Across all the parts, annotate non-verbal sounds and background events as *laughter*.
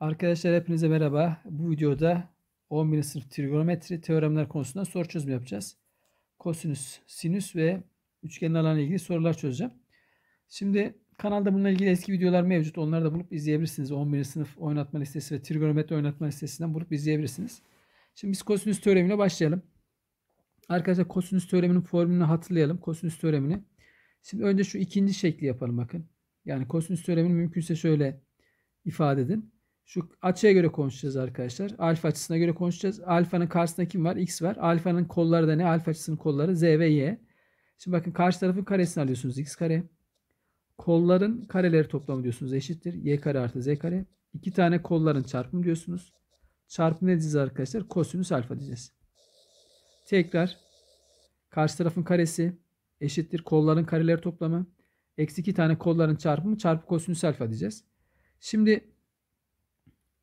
Arkadaşlar hepinize merhaba. Bu videoda 11. sınıf trigonometri teoremler konusunda soru çözümü yapacağız. Kosinüs, sinüs ve üçgenin alanı ilgili sorular çözeceğim. Şimdi kanalda bununla ilgili eski videolar mevcut. Onları da bulup izleyebilirsiniz. 11. sınıf oynatma listesi ve trigonometri oynatma listesinden bulup izleyebilirsiniz. Şimdi biz kosinüs teoremiyle başlayalım. Arkadaşlar kosinüs teoreminin formülünü hatırlayalım. Kosinüs teoremini. Şimdi önce şu ikinci şekli yapalım bakın. Yani kosinüs teoremini mümkünse şöyle ifade edin. Şu açıya göre konuşacağız arkadaşlar. Alfa açısına göre konuşacağız. Alfanın karşısında kim var? X var. Alfanın kolları da ne? Alfa açısının kolları Z ve Y. Şimdi bakın karşı tarafın karesini alıyorsunuz. X kare. Kolların kareleri toplamı diyorsunuz. Eşittir. Y kare artı Z kare. İki tane kolların çarpımı diyorsunuz. Çarpı ne diyeceğiz arkadaşlar? Kosinüs alfa diyeceğiz. Tekrar karşı tarafın karesi eşittir kolların kareleri toplamı. Eksi iki tane kolların çarpımı çarpı kosinüs alfa diyeceğiz. Şimdi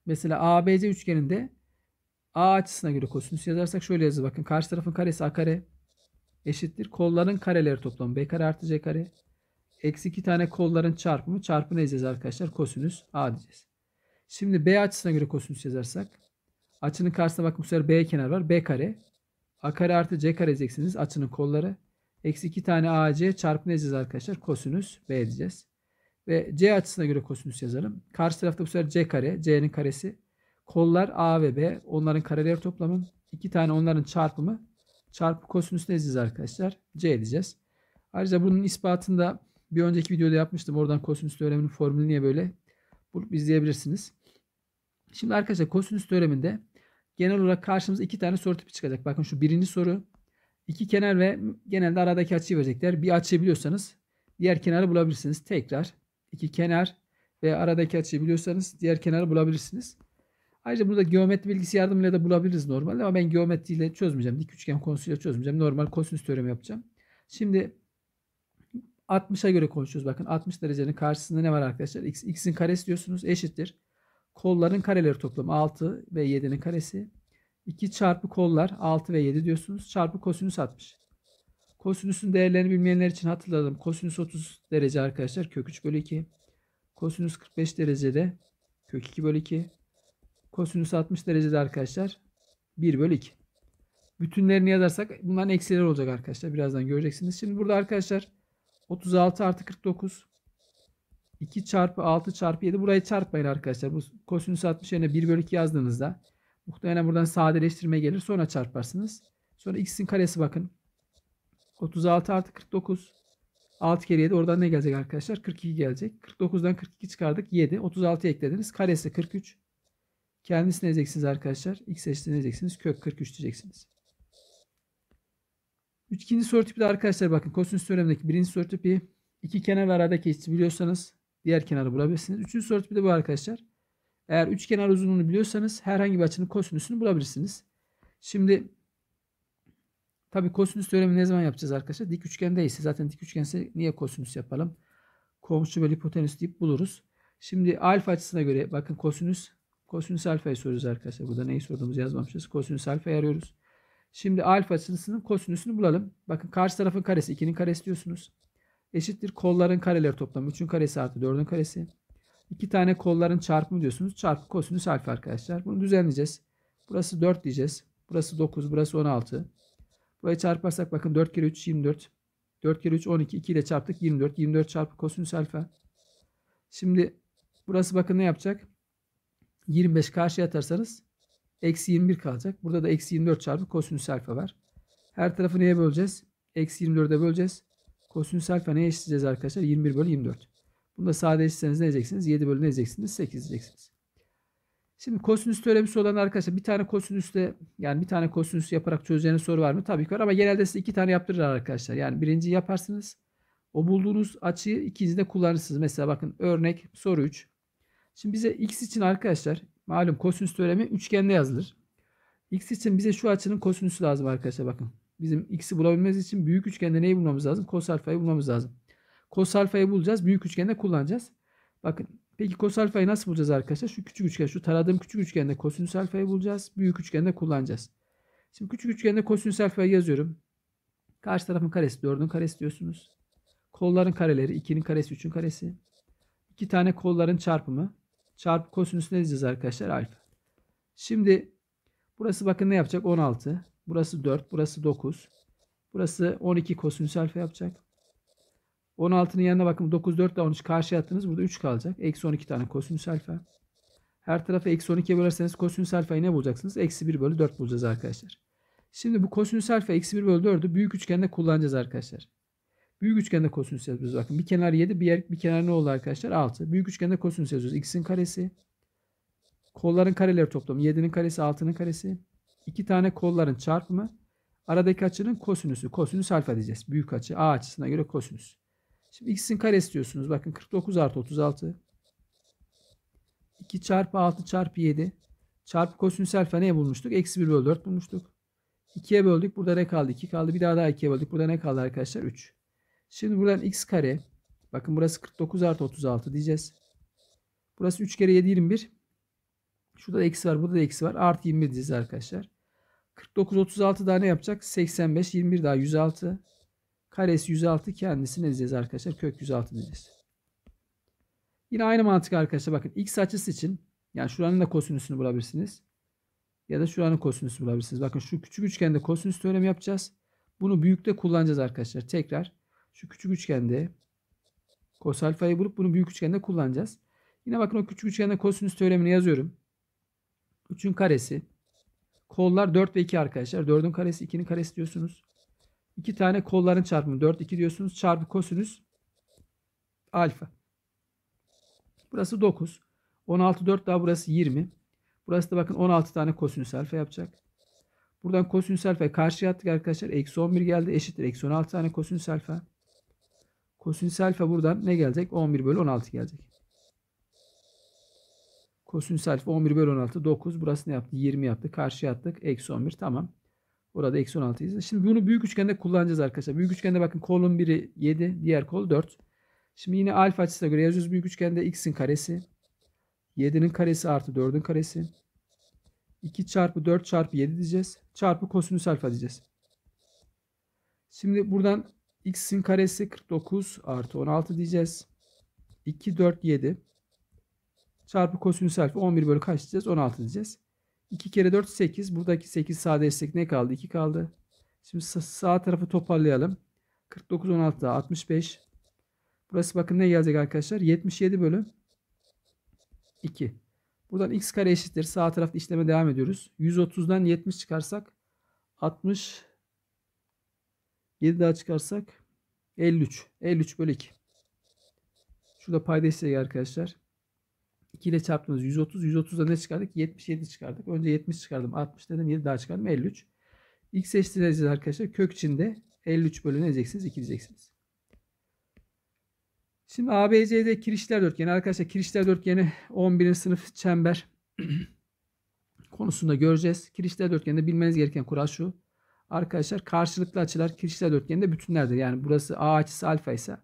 Mesela ABC üçgeninde A açısına göre kosinüs yazarsak şöyle yazır bakın. Karşı tarafın karesi A kare eşittir. Kolların kareleri toplamı B kare artı C kare. Eksi iki tane kolların çarpımı çarpı ne diyeceğiz arkadaşlar? Kosinüs A diyeceğiz. Şimdi B açısına göre kosinüs yazarsak açının karşısına bakın bu sefer B kenar var. B kare. A kare artı C kare diyeceksiniz. Açının kolları. Eksi iki tane AC çarpı ne diyeceğiz arkadaşlar? Kosinüs B diyeceğiz. Ve C açısına göre kosinüs yazalım. Karşı tarafta bu sefer C kare. C'nin karesi. Kollar A ve B. Onların kareleri toplamı. iki tane onların çarpımı. Çarpı kosinüs ne diyeceğiz arkadaşlar? C edeceğiz. Ayrıca bunun ispatında bir önceki videoda yapmıştım. Oradan kosinüs teoreminin formülü niye böyle? Bulup izleyebilirsiniz. Şimdi arkadaşlar kosinüs teoreminde genel olarak karşımıza iki tane soru tipi çıkacak. Bakın şu birinci soru. iki kenar ve genelde aradaki açıyı verecekler. Bir açıyı biliyorsanız diğer kenarı bulabilirsiniz. Tekrar iki kenar ve aradaki açıyı biliyorsanız diğer kenarı bulabilirsiniz. Ayrıca burada geometri bilgisi yardımıyla da bulabiliriz normalde ama ben geometriyle çözmeyeceğim. Dik üçgen konusuyla çözmeyeceğim. Normal kosinüs teoremi yapacağım. Şimdi 60'a göre konuşuyoruz. Bakın 60 derecenin karşısında ne var arkadaşlar? X, x'in karesi diyorsunuz eşittir. Kolların kareleri toplamı 6 ve 7'nin karesi. 2 çarpı kollar 6 ve 7 diyorsunuz. Çarpı kosinüs 60. Kosinüsün değerlerini bilmeyenler için hatırladım. Kosinüs 30 derece arkadaşlar kök 3 bölü 2. Kosinüs 45 derecede kök 2 bölü 2. Kosinüs 60 derecede arkadaşlar 1 bölü 2. Bütünlerini yazarsak bunların eksileri olacak arkadaşlar. Birazdan göreceksiniz. Şimdi burada arkadaşlar 36 artı 49 2 çarpı 6 çarpı 7 burayı çarpmayın arkadaşlar. Bu kosinüs 60 yerine 1 bölü 2 yazdığınızda muhtemelen buradan sadeleştirme gelir. Sonra çarparsınız. Sonra x'in karesi bakın. 36 artı 49. 6 kere 7 oradan ne gelecek arkadaşlar? 42 gelecek. 49'dan 42 çıkardık 7. 36 eklediniz. Karesi 43. Kendisini edeceksiniz arkadaşlar. X eşitliğini edeceksiniz? Kök 43 diyeceksiniz. İkinci soru tipi de arkadaşlar bakın. Kosinüs teoremindeki birinci soru tipi. iki kenar ve aradaki eşitsi biliyorsanız diğer kenarı bulabilirsiniz. Üçüncü soru tipi de bu arkadaşlar. Eğer üç kenar uzunluğunu biliyorsanız herhangi bir açının kosinüsünü bulabilirsiniz. Şimdi Tabi kosinüs teoremi ne zaman yapacağız arkadaşlar? Dik üçgendeyse zaten dik üçgense niye kosinüs yapalım? Komşu bölü hipotenüs deyip buluruz. Şimdi alfa açısına göre bakın kosinüs kosinüs alfayı soruyoruz arkadaşlar. Burada neyi sorduğumuzu yazmamışız. Kosinüs alfa arıyoruz. Şimdi alfa açısının kosinüsünü bulalım. Bakın karşı tarafın karesi 2'nin karesi diyorsunuz. Eşittir kolların kareleri toplamı 3'ün karesi artı 4'ün karesi. 2 tane kolların çarpımı diyorsunuz. Çarpı kosinüs alfa arkadaşlar. Bunu düzenleyeceğiz. Burası 4 diyeceğiz. Burası 9, burası 16. Burayı çarparsak bakın 4 kere 3 24. 4 kere 3 12. 2 ile çarptık 24. 24 çarpı kosinüs alfa. Şimdi burası bakın ne yapacak? 25 karşıya atarsanız eksi 21 kalacak. Burada da eksi 24 çarpı kosinüs alfa var. Her tarafı neye böleceğiz? Eksi 24'e böleceğiz. Kosinüs alfa neye eşitleyeceğiz arkadaşlar? 21 bölü 24. Bunu da sadeleştirseniz ne diyeceksiniz? 7 bölü ne diyeceksiniz? 8 diyeceksiniz. Şimdi kosinüs teoremisi olan arkadaşlar bir tane kosinüsle yani bir tane kosinüs yaparak çözeceğiniz soru var mı? Tabii ki var ama genelde size iki tane yaptırır arkadaşlar. Yani birinci yaparsınız. O bulduğunuz açıyı ikinci de kullanırsınız. Mesela bakın örnek soru 3. Şimdi bize x için arkadaşlar malum kosinüs teoremi üçgende yazılır. X için bize şu açının kosinüsü lazım arkadaşlar bakın. Bizim x'i bulabilmemiz için büyük üçgende neyi bulmamız lazım? Kos alfayı bulmamız lazım. Kos alfayı bulacağız. Büyük üçgende kullanacağız. Bakın Peki kos alfayı nasıl bulacağız arkadaşlar? Şu küçük üçgen, şu taradığım küçük üçgende kosinüs alfayı bulacağız. Büyük üçgende kullanacağız. Şimdi küçük üçgende kosinüs alfayı yazıyorum. Karşı tarafın karesi 4'ün karesi diyorsunuz. Kolların kareleri 2'nin karesi 3'ün karesi. İki tane kolların çarpımı. Çarpı kosinüs ne diyeceğiz arkadaşlar? Alfa. Şimdi burası bakın ne yapacak? 16. Burası 4. Burası 9. Burası 12 kosinüs alfa yapacak. 16'nın yanına bakın 9, 4 ile 13 karşıya attınız. Burada 3 kalacak. Eksi 12 tane kosinüs alfa. Her tarafı eksi 12'ye bölerseniz kosinüs alfayı ne bulacaksınız? Eksi 1 bölü 4 bulacağız arkadaşlar. Şimdi bu kosinüs alfa eksi 1 bölü 4'ü büyük üçgende kullanacağız arkadaşlar. Büyük üçgende kosinüs yazıyoruz. Bakın bir kenar 7 bir, yer, bir kenar ne oldu arkadaşlar? 6. Büyük üçgende kosinüs yazıyoruz. X'in karesi. Kolların kareleri toplamı. 7'nin karesi 6'nın karesi. 2 tane kolların çarpımı. Aradaki açının kosinüsü. Kosinüs alfa diyeceğiz. Büyük açı A açısına göre kosinüs. Şimdi x'in karesi diyorsunuz. Bakın 49 artı 36. 2 çarpı 6 çarpı 7 çarpı kosinüs alfa neye bulmuştuk? Eksi 1 bölü 4 bulmuştuk. 2'ye böldük. Burada ne kaldı? 2 kaldı. Bir daha daha 2'ye böldük. Burada ne kaldı arkadaşlar? 3. Şimdi buradan x kare. Bakın burası 49 artı 36 diyeceğiz. Burası 3 kere 7 21. Şurada da eksi var. Burada da eksi var. Artı 21 diyeceğiz arkadaşlar. 49 36 daha ne yapacak? 85 21 daha 106. Karesi 106 kendisi ne diyeceğiz arkadaşlar? Kök 106 diyeceğiz. Yine aynı mantık arkadaşlar bakın x açısı için yani şuranın da kosinüsünü bulabilirsiniz. Ya da şuranın kosinüsünü bulabilirsiniz. Bakın şu küçük üçgende kosinüs teoremi yapacağız. Bunu büyükte kullanacağız arkadaşlar. Tekrar şu küçük üçgende kos alfayı bulup bunu büyük üçgende kullanacağız. Yine bakın o küçük üçgende kosinüs teoremini yazıyorum. 3'ün karesi. Kollar 4 ve 2 arkadaşlar. 4'ün karesi 2'nin karesi diyorsunuz. İki tane kolların çarpımı 4 2 diyorsunuz. Çarpı kosinüs alfa. Burası 9. 16 4 daha burası 20. Burası da bakın 16 tane kosinüs alfa yapacak. Buradan kosinüs alfa karşıya attık arkadaşlar. Eksi 11 geldi. Eşittir. Eksi 16 tane kosinüs alfa. Kosinüs alfa buradan ne gelecek? 11 bölü 16 gelecek. Kosinüs alfa 11 bölü 16 9. Burası ne yaptı? 20 yaptı. Karşıya attık. Eksi 11 tamam. Burada eksi 16'yız. Şimdi bunu büyük üçgende kullanacağız arkadaşlar. Büyük üçgende bakın kolun biri 7. Diğer kol 4. Şimdi yine alfa açısına göre yazıyoruz. Büyük üçgende x'in karesi. 7'nin karesi artı 4'ün karesi. 2 çarpı 4 çarpı 7 diyeceğiz. Çarpı kosinüs alfa diyeceğiz. Şimdi buradan x'in karesi 49 artı 16 diyeceğiz. 2, 4, 7 çarpı kosinüs alfa 11 bölü kaç diyeceğiz? 16 diyeceğiz. 2 kere 4 8. Buradaki 8 sağ destek ne kaldı? 2 kaldı. Şimdi sağ tarafı toparlayalım. 49 16 daha 65. Burası bakın ne gelecek arkadaşlar? 77 bölü 2. Buradan x kare eşittir. Sağ tarafta işleme devam ediyoruz. 130'dan 70 çıkarsak 60 7 daha çıkarsak 53. 53 bölü 2. Şurada payda isteyecek arkadaşlar. 2 ile çarptığımız 130. 130'da ne çıkardık? 77 çıkardık. Önce 70 çıkardım. 60 dedim. 7 daha çıkardım. 53. X eşittir arkadaşlar. Kök içinde 53 bölü ne diyeceksiniz? 2 diyeceksiniz. Şimdi ABC'de kirişler dörtgeni. Arkadaşlar kirişler dörtgeni 11. sınıf çember *clears throat* konusunda göreceğiz. Kirişler dörtgeninde bilmeniz gereken kural şu. Arkadaşlar karşılıklı açılar kirişler dörtgeninde bütünlerdir. Yani burası A açısı alfa ise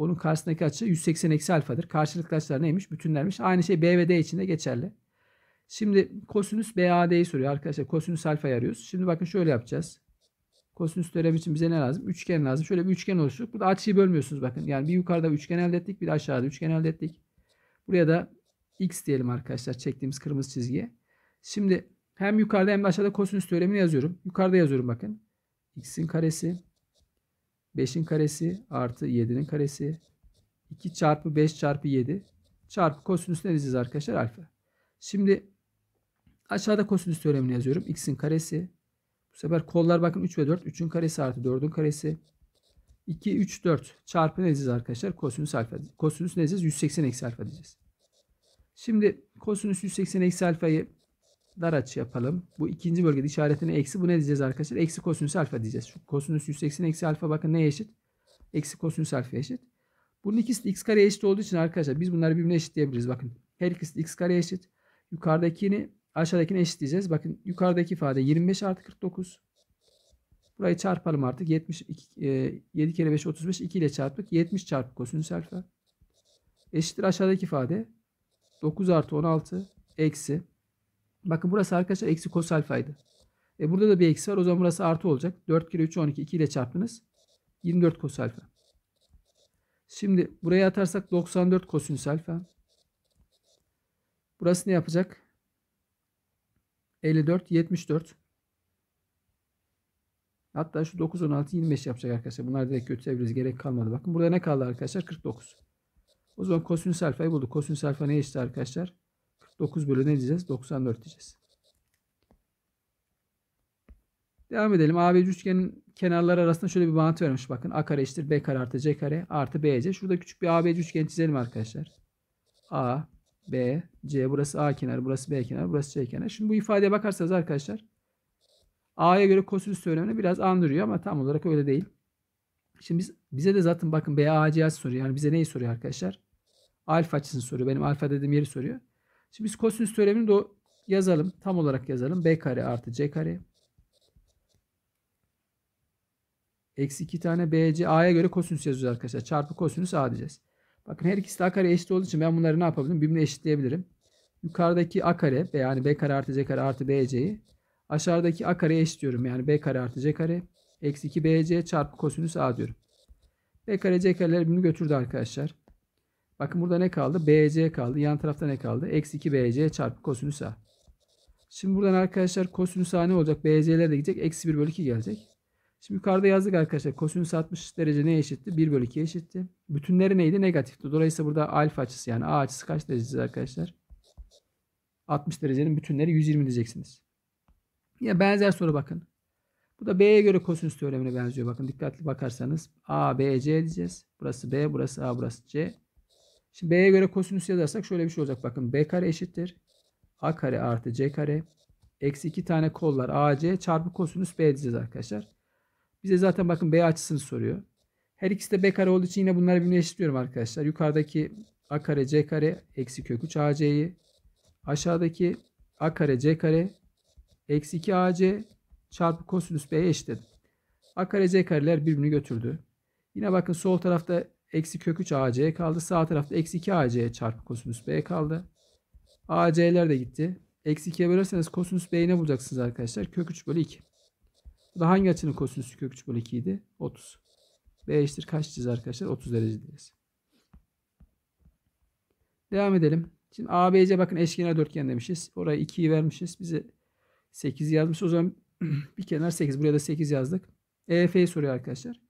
onun karşısındaki açı 180 eksi alfadır. Karşılıklı açılar neymiş? Bütünlermiş. Aynı şey B ve D için de geçerli. Şimdi kosinüs BAD'yi soruyor arkadaşlar. Kosinüs alfayı arıyoruz. Şimdi bakın şöyle yapacağız. Kosinüs teoremi için bize ne lazım? Üçgen lazım. Şöyle bir üçgen oluşturduk. Burada açıyı bölmüyorsunuz bakın. Yani bir yukarıda bir üçgen elde ettik. Bir de aşağıda üçgen elde ettik. Buraya da x diyelim arkadaşlar. Çektiğimiz kırmızı çizgiye. Şimdi hem yukarıda hem de aşağıda kosinüs teoremini yazıyorum. Yukarıda yazıyorum bakın. x'in karesi 5'in karesi artı 7'nin karesi 2 çarpı 5 çarpı 7 çarpı kosinüs ne diyeceğiz arkadaşlar? Alfa. Şimdi aşağıda kosinüs teoremini yazıyorum. X'in karesi. Bu sefer kollar bakın 3 ve 4. 3'ün karesi artı 4'ün karesi. 2, 3, 4 çarpı ne diyeceğiz arkadaşlar? Kosinüs alfa. Kosinüs ne diyeceğiz? 180 eksi alfa diyeceğiz. Şimdi kosinüs 180 eksi alfayı dar açı yapalım. Bu ikinci bölgede işaretini eksi bu ne diyeceğiz arkadaşlar? Eksi kosinüs alfa diyeceğiz. Şu kosinüs 180 eksi alfa bakın neye eşit? Eksi kosinüs alfa eşit. Bunun ikisi de x kare eşit olduğu için arkadaşlar biz bunları birbirine eşitleyebiliriz. Bakın her ikisi de x kare eşit. Yukarıdakini aşağıdakini eşitleyeceğiz. Bakın yukarıdaki ifade 25 artı 49. Burayı çarpalım artık. 72, e, 7 kere 5 35 2 ile çarptık. 70 çarpı kosinüs alfa. Eşittir aşağıdaki ifade. 9 artı 16 eksi Bakın burası arkadaşlar eksi kos alfaydı. E burada da bir eksi var. O zaman burası artı olacak. 4 kere 3 12. 2 ile çarptınız. 24 kos alfa. Şimdi buraya atarsak 94 kosinüs alfa. Burası ne yapacak? 54, 74. Hatta şu 9, 16, 25 yapacak arkadaşlar. Bunlar direkt götürebiliriz. Gerek kalmadı. Bakın burada ne kaldı arkadaşlar? 49. O zaman kosinüs alfayı bulduk. Kosinüs alfa ne eşit arkadaşlar? 9 bölü ne diyeceğiz? 94 diyeceğiz. Devam edelim. ABC üçgenin kenarları arasında şöyle bir bağıntı vermiş. Bakın A kare eşittir B kare artı C kare artı BC. Şurada küçük bir ABC üçgen çizelim arkadaşlar. A, B, C. Burası A kenarı, burası B kenarı, burası C kenarı. Şimdi bu ifadeye bakarsanız arkadaşlar A'ya göre kosinüs söylemini biraz andırıyor ama tam olarak öyle değil. Şimdi biz, bize de zaten bakın BACS soruyor. Yani bize neyi soruyor arkadaşlar? Alfa açısını soruyor. Benim alfa dediğim yeri soruyor. Şimdi biz kosinüs teoremini de yazalım. Tam olarak yazalım. B kare artı C kare. Eksi 2 tane BC A'ya göre kosinüs yazıyoruz arkadaşlar. Çarpı kosinüs A diyeceğiz. Bakın her ikisi de A kare eşit olduğu için ben bunları ne yapabilirim? Birbirine eşitleyebilirim. Yukarıdaki A kare yani B kare artı C kare artı BC'yi aşağıdaki A kareye eşitliyorum. Yani B kare artı C kare eksi 2 BC çarpı kosinüs A diyorum. B kare C kareler birbirini götürdü arkadaşlar. Bakın burada ne kaldı? BC kaldı. Yan tarafta ne kaldı? Eksi 2 BC çarpı kosinüs A. Şimdi buradan arkadaşlar kosinüs A ne olacak? BC'ler de gidecek. Eksi 1 bölü 2 gelecek. Şimdi yukarıda yazdık arkadaşlar. Kosinüs 60 derece ne eşitti? 1 bölü 2 eşitti. Bütünleri neydi? Negatifti. Dolayısıyla burada alfa açısı yani A açısı kaç derecesi arkadaşlar? 60 derecenin bütünleri 120 diyeceksiniz. Ya benzer soru bakın. Bu da B'ye göre kosinüs teoremine benziyor. Bakın dikkatli bakarsanız A, B, C diyeceğiz. Burası B, burası A, burası C. Şimdi B'ye göre kosinüs yazarsak şöyle bir şey olacak. Bakın B kare eşittir. A kare artı C kare. Eksi iki tane kollar AC çarpı kosinüs B diyeceğiz arkadaşlar. Bize zaten bakın B açısını soruyor. Her ikisi de B kare olduğu için yine bunları birbirine eşitliyorum arkadaşlar. Yukarıdaki A kare C kare eksi kök 3 AC'yi. Aşağıdaki A kare C kare eksi 2 AC çarpı kosinüs B'ye eşitledim. A kare C kareler birbirini götürdü. Yine bakın sol tarafta Eksi kök 3 AC kaldı. Sağ tarafta eksi 2 AC çarpı kosinüs B kaldı. AC'ler de gitti. Eksi 2'ye bölerseniz kosinüs B'yi ne bulacaksınız arkadaşlar? Kök 3 bölü 2. Bu da hangi açının kosinüsü kök 3 bölü 2 idi? 30. B eşittir kaç diyeceğiz arkadaşlar? 30 derece diyeceğiz. Devam edelim. Şimdi ABC bakın eşkenar dörtgen demişiz. Oraya 2'yi vermişiz. Bize 8 yazmış. O zaman *clears throat* bir kenar 8. Buraya da 8 yazdık. EF'yi soruyor arkadaşlar.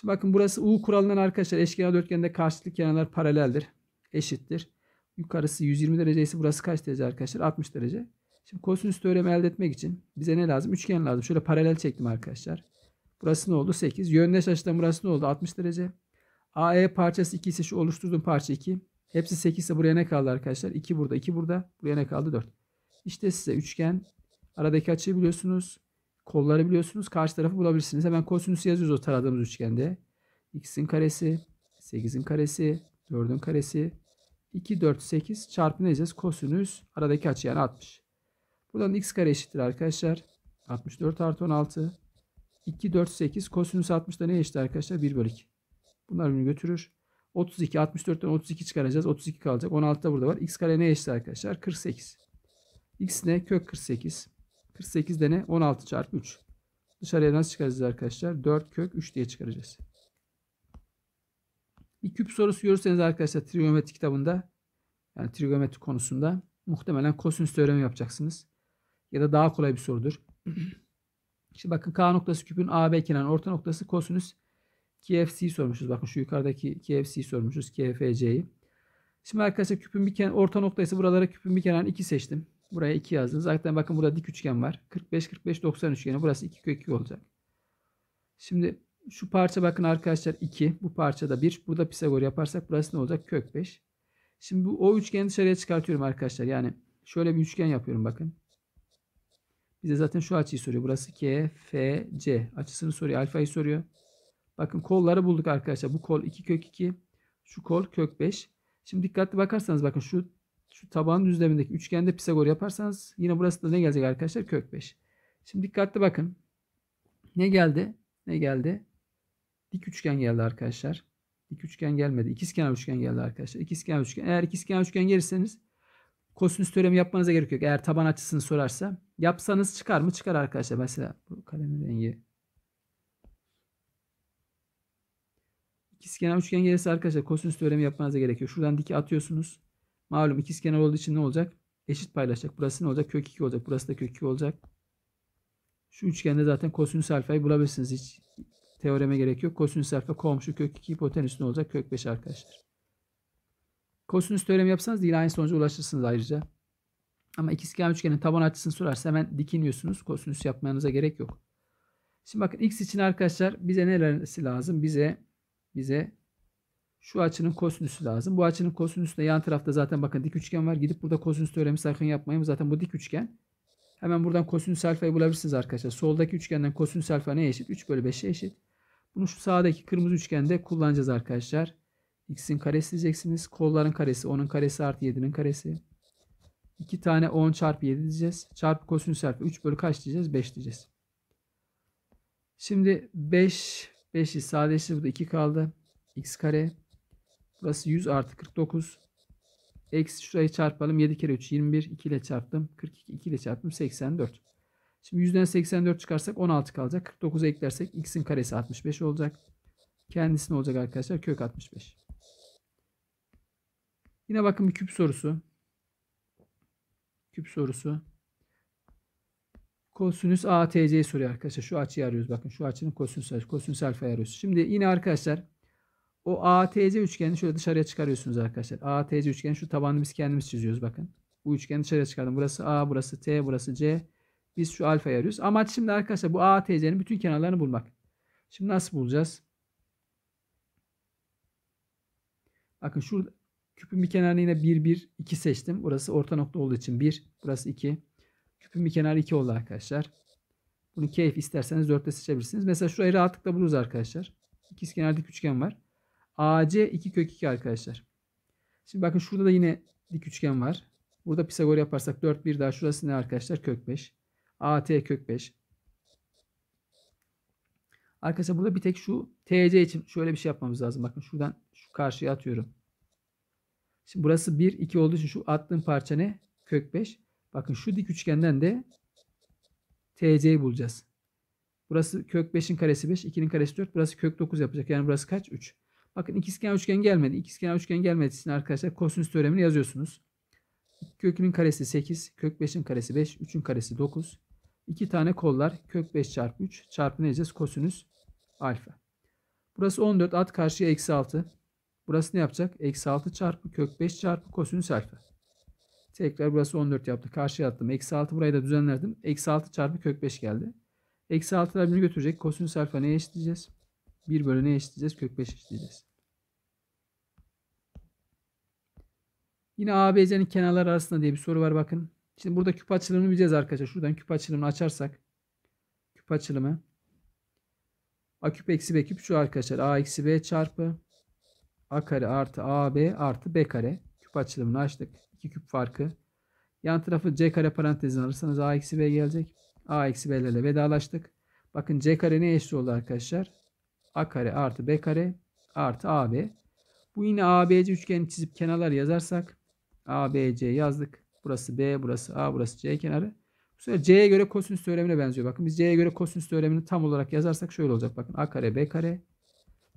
Şimdi bakın burası U kuralından arkadaşlar eşkenar dörtgende karşılıklı kenarlar paraleldir. Eşittir. Yukarısı 120 derece ise burası kaç derece arkadaşlar? 60 derece. Şimdi kosinüs teoremi elde etmek için bize ne lazım? Üçgen lazım. Şöyle paralel çektim arkadaşlar. Burası ne oldu? 8. Yöndeş açıdan burası ne oldu? 60 derece. AE parçası 2 ise şu oluşturduğum parça 2. Hepsi 8 ise buraya ne kaldı arkadaşlar? 2 burada, 2 burada. Buraya ne kaldı? 4. İşte size üçgen. Aradaki açıyı biliyorsunuz. Kolları biliyorsunuz. Karşı tarafı bulabilirsiniz. Hemen kosinüsü yazıyoruz o taradığımız üçgende. X'in karesi, 8'in karesi, 4'ün karesi, 2, 4, 8 çarpı ne diyeceğiz? Kosinüs aradaki açı yani 60. Buradan x kare eşittir arkadaşlar. 64 artı 16. 2, 4, 8 kosinüs 60'da ne eşittir arkadaşlar? 1 bölü 2. Bunlar birbirini götürür. 32, 64'ten 32 çıkaracağız. 32 kalacak. 16 da burada var. x kare ne eşittir arkadaşlar? 48. x ne? Kök 48. 48 tane 16 çarpı 3. Dışarıya nasıl çıkaracağız arkadaşlar? 4 kök 3 diye çıkaracağız. Bir küp sorusu görürseniz arkadaşlar trigonometri kitabında yani trigonometri konusunda muhtemelen kosinüs teoremi yapacaksınız. Ya da daha kolay bir sorudur. *clears throat* Şimdi bakın K noktası küpün AB kenarının orta noktası kosinüs KFC sormuşuz. Bakın şu yukarıdaki KFC sormuşuz. KFC'yi. Şimdi arkadaşlar küpün bir kenar orta noktası buralara küpün bir kenarını 2 seçtim. Buraya 2 yazdınız. Zaten bakın burada dik üçgen var. 45, 45, 90 üçgeni. Burası 2 kök 2 olacak. Şimdi şu parça bakın arkadaşlar 2. Bu parça da 1. Burada Pisagor yaparsak burası ne olacak? Kök 5. Şimdi bu, o üçgeni dışarıya çıkartıyorum arkadaşlar. Yani şöyle bir üçgen yapıyorum bakın. Bize zaten şu açıyı soruyor. Burası K, F, C. Açısını soruyor. Alfayı soruyor. Bakın kolları bulduk arkadaşlar. Bu kol 2 kök 2. Şu kol kök 5. Şimdi dikkatli bakarsanız bakın şu şu tabağın düzlemindeki üçgende Pisagor yaparsanız yine burası da ne gelecek arkadaşlar? Kök 5. Şimdi dikkatli bakın. Ne geldi? Ne geldi? Dik üçgen geldi arkadaşlar. Dik üçgen gelmedi. İkizkenar üçgen geldi arkadaşlar. İkizkenar üçgen. Eğer ikizkenar üçgen gelirseniz kosinüs teoremi yapmanıza gerek yok. Eğer taban açısını sorarsa. Yapsanız çıkar mı? Çıkar arkadaşlar. Mesela bu kalemin rengi İkizkenar üçgen gelirse arkadaşlar kosinüs teoremi yapmanıza gerek yok. Şuradan diki atıyorsunuz. Malum ikizkenar olduğu için ne olacak? Eşit paylaşacak. Burası ne olacak? Kök 2 olacak. Burası da kök 2 olacak. Şu üçgende zaten kosinüs alfayı bulabilirsiniz. Hiç teoreme gerek yok. Kosinüs alfa komşu kök 2 hipotenüs ne olacak? Kök 5 arkadaşlar. Kosinüs teoremi yapsanız değil aynı sonuca ulaşırsınız ayrıca. Ama ikizkenar üçgenin taban açısını sorarsa hemen dikiniyorsunuz. Kosinüs yapmanıza gerek yok. Şimdi bakın x için arkadaşlar bize nelerisi lazım? Bize bize şu açının kosinüsü lazım. Bu açının kosinüsü de yan tarafta zaten bakın dik üçgen var. Gidip burada kosinüs teoremi sakın yapmayın. Zaten bu dik üçgen. Hemen buradan kosinüs alfayı bulabilirsiniz arkadaşlar. Soldaki üçgenden kosinüs alfa neye eşit? 3 bölü 5'e eşit. Bunu şu sağdaki kırmızı üçgende kullanacağız arkadaşlar. X'in karesi diyeceksiniz. Kolların karesi 10'un karesi artı 7'nin karesi. 2 tane 10 çarpı 7 diyeceğiz. Çarpı kosinüs alfa 3 bölü kaç diyeceğiz? 5 diyeceğiz. Şimdi 5 5'i sadeleştir. Burada 2 kaldı. X kare Burası 100 artı 49. Eksi şurayı çarpalım. 7 kere 3 21. 2 ile çarptım. 42 2 ile çarptım. 84. Şimdi 100'den 84 çıkarsak 16 kalacak. 49'a eklersek x'in karesi 65 olacak. Kendisi ne olacak arkadaşlar? Kök 65. Yine bakın bir küp sorusu. Küp sorusu. Kosinüs ATC'yi soruyor arkadaşlar. Şu açıyı arıyoruz. Bakın şu açının kosinüs, kosinüs alfa arıyoruz. Şimdi yine arkadaşlar o ATC üçgenini şöyle dışarıya çıkarıyorsunuz arkadaşlar. ATC üçgen şu tabanını biz kendimiz çiziyoruz bakın. Bu üçgeni dışarıya çıkardım. Burası A, burası T, burası C. Biz şu alfa arıyoruz. Amaç şimdi arkadaşlar bu ATC'nin bütün kenarlarını bulmak. Şimdi nasıl bulacağız? Bakın şurada küpün bir kenarını yine 1, 1, 2 seçtim. Burası orta nokta olduğu için 1. Burası 2. Küpün bir kenarı 2 oldu arkadaşlar. Bunu keyif isterseniz 4'te seçebilirsiniz. Mesela şurayı rahatlıkla buluruz arkadaşlar. İkizkenar dik üçgen var. AC 2 kök 2 arkadaşlar. Şimdi bakın şurada da yine dik üçgen var. Burada Pisagor yaparsak 4 1 daha şurası ne arkadaşlar? Kök 5. AT kök 5. Arkadaşlar burada bir tek şu TC için şöyle bir şey yapmamız lazım. Bakın şuradan şu karşıya atıyorum. Şimdi burası 1 2 olduğu için şu attığım parça ne? Kök 5. Bakın şu dik üçgenden de TC'yi bulacağız. Burası kök 5'in karesi 5, 2'nin karesi 4. Burası kök 9 yapacak. Yani burası kaç? 3. Bakın ikizkenar üçgen gelmedi. İkizkenar üçgen gelmediği için arkadaşlar kosinüs teoremini yazıyorsunuz. Kökünün karesi 8, kök 5'in karesi 5, 3'ün karesi 9. 2 tane kollar kök 5 çarpı 3 çarpı ne diyeceğiz? Kosinüs alfa. Burası 14 at karşıya eksi 6. Burası ne yapacak? Eksi 6 çarpı kök 5 çarpı kosinüs alfa. Tekrar burası 14 yaptı. Karşıya attım. Eksi 6 burayı da düzenlerdim. Eksi 6 çarpı kök 5 geldi. Eksi 6'lar birini götürecek. Kosinüs alfa neye eşitleyeceğiz? 1 bölü neye eşitleyeceğiz? Kök 5 eşitleyeceğiz. Yine ABC'nin kenarları arasında diye bir soru var bakın. Şimdi burada küp açılımını bileceğiz arkadaşlar. Şuradan küp açılımını açarsak. Küp açılımı. A küp eksi B küp şu arkadaşlar. A eksi B çarpı A kare artı AB artı B kare. Küp açılımını açtık. İki küp farkı. Yan tarafı C kare parantezini alırsanız A eksi B gelecek. A eksi b ile vedalaştık. Bakın C kare ne eşit oldu arkadaşlar? A kare artı B kare artı AB. Bu yine ABC üçgeni çizip kenarlar yazarsak A, B, C yazdık. Burası B, burası A, burası C kenarı. Bu sefer C'ye göre kosinüs teoremine benziyor. Bakın biz C'ye göre kosinüs teoremini tam olarak yazarsak şöyle olacak. Bakın A kare, B kare.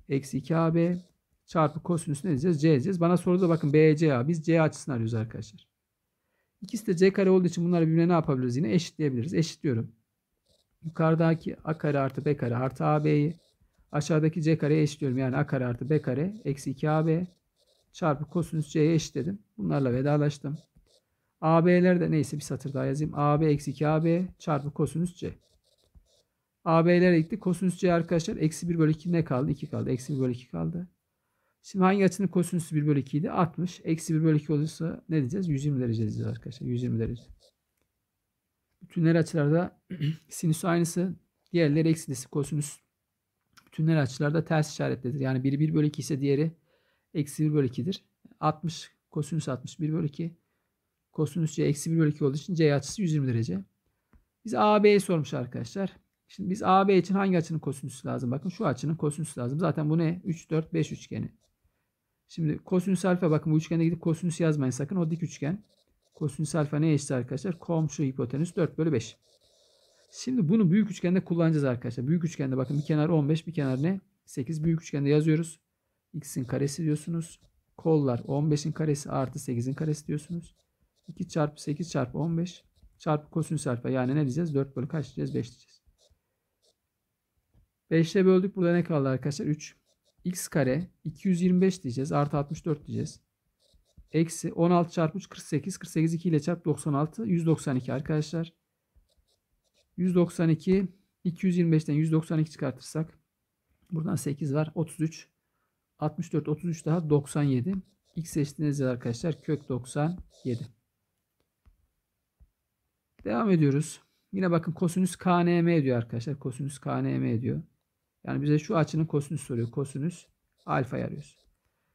Eksi 2AB çarpı kosinüs ne diyeceğiz? C diyeceğiz. Bana sorduğunda bakın BCA. Biz C açısını arıyoruz arkadaşlar. İkisi de C kare olduğu için bunları birbirine ne yapabiliriz? Yine eşitleyebiliriz. Eşitliyorum. Yukarıdaki A kare artı B kare artı AB'yi aşağıdaki C kareye eşitliyorum. Yani A kare artı B kare eksi 2AB çarpı kosinüs c'ye eşitledim. Bunlarla vedalaştım. AB'ler de neyse bir satır daha yazayım. AB eksi 2AB çarpı kosinüs C. AB'ler ekti Kosinüs C arkadaşlar eksi 1 bölü 2 ne kaldı? 2 kaldı. Eksi 1 bölü 2 kaldı. Şimdi hangi açının kosinüsü 1 bölü 2 idi? 60. Eksi 1 bölü 2 olursa ne diyeceğiz? 120 derece diyeceğiz arkadaşlar. 120 derece. Bütünler açılarda *clears throat* sinüs aynısı. Diğerleri eksilisi kosinüs. Bütünler açılarda ters işaretlidir. Yani biri 1 bölü 2 ise diğeri eksi 1 bölü 2'dir. 60 kosinüs 60 1 bölü 2. Kosinüs c eksi 1 bölü 2 olduğu için c açısı 120 derece. Biz AB'yi sormuş arkadaşlar. Şimdi biz AB için hangi açının kosinüsü lazım? Bakın şu açının kosinüsü lazım. Zaten bu ne? 3, 4, 5 üçgeni. Şimdi kosinüs alfa bakın bu üçgende gidip kosinüs yazmayın sakın. O dik üçgen. Kosinüs alfa ne eşit arkadaşlar? Komşu hipotenüs 4 bölü 5. Şimdi bunu büyük üçgende kullanacağız arkadaşlar. Büyük üçgende bakın bir kenar 15 bir kenar ne? 8 büyük üçgende yazıyoruz x'in karesi diyorsunuz. Kollar 15'in karesi artı 8'in karesi diyorsunuz. 2 çarpı 8 çarpı 15 çarpı kosinüs alfa yani ne diyeceğiz? 4 bölü kaç diyeceğiz? 5 diyeceğiz. 5'te böldük. Burada ne kaldı arkadaşlar? 3. x kare 225 diyeceğiz. Artı 64 diyeceğiz. Eksi 16 çarpı 3 48. 48 2 ile çarp 96. 192 arkadaşlar. 192 225'ten 192 çıkartırsak buradan 8 var. 33. 64, 33 daha 97. İlk seçtiğiniz yer arkadaşlar kök 97. Devam ediyoruz. Yine bakın kosinüs KNM diyor arkadaşlar. Kosinüs KNM diyor. Yani bize şu açının kosinüs soruyor. Kosinüs alfa arıyoruz.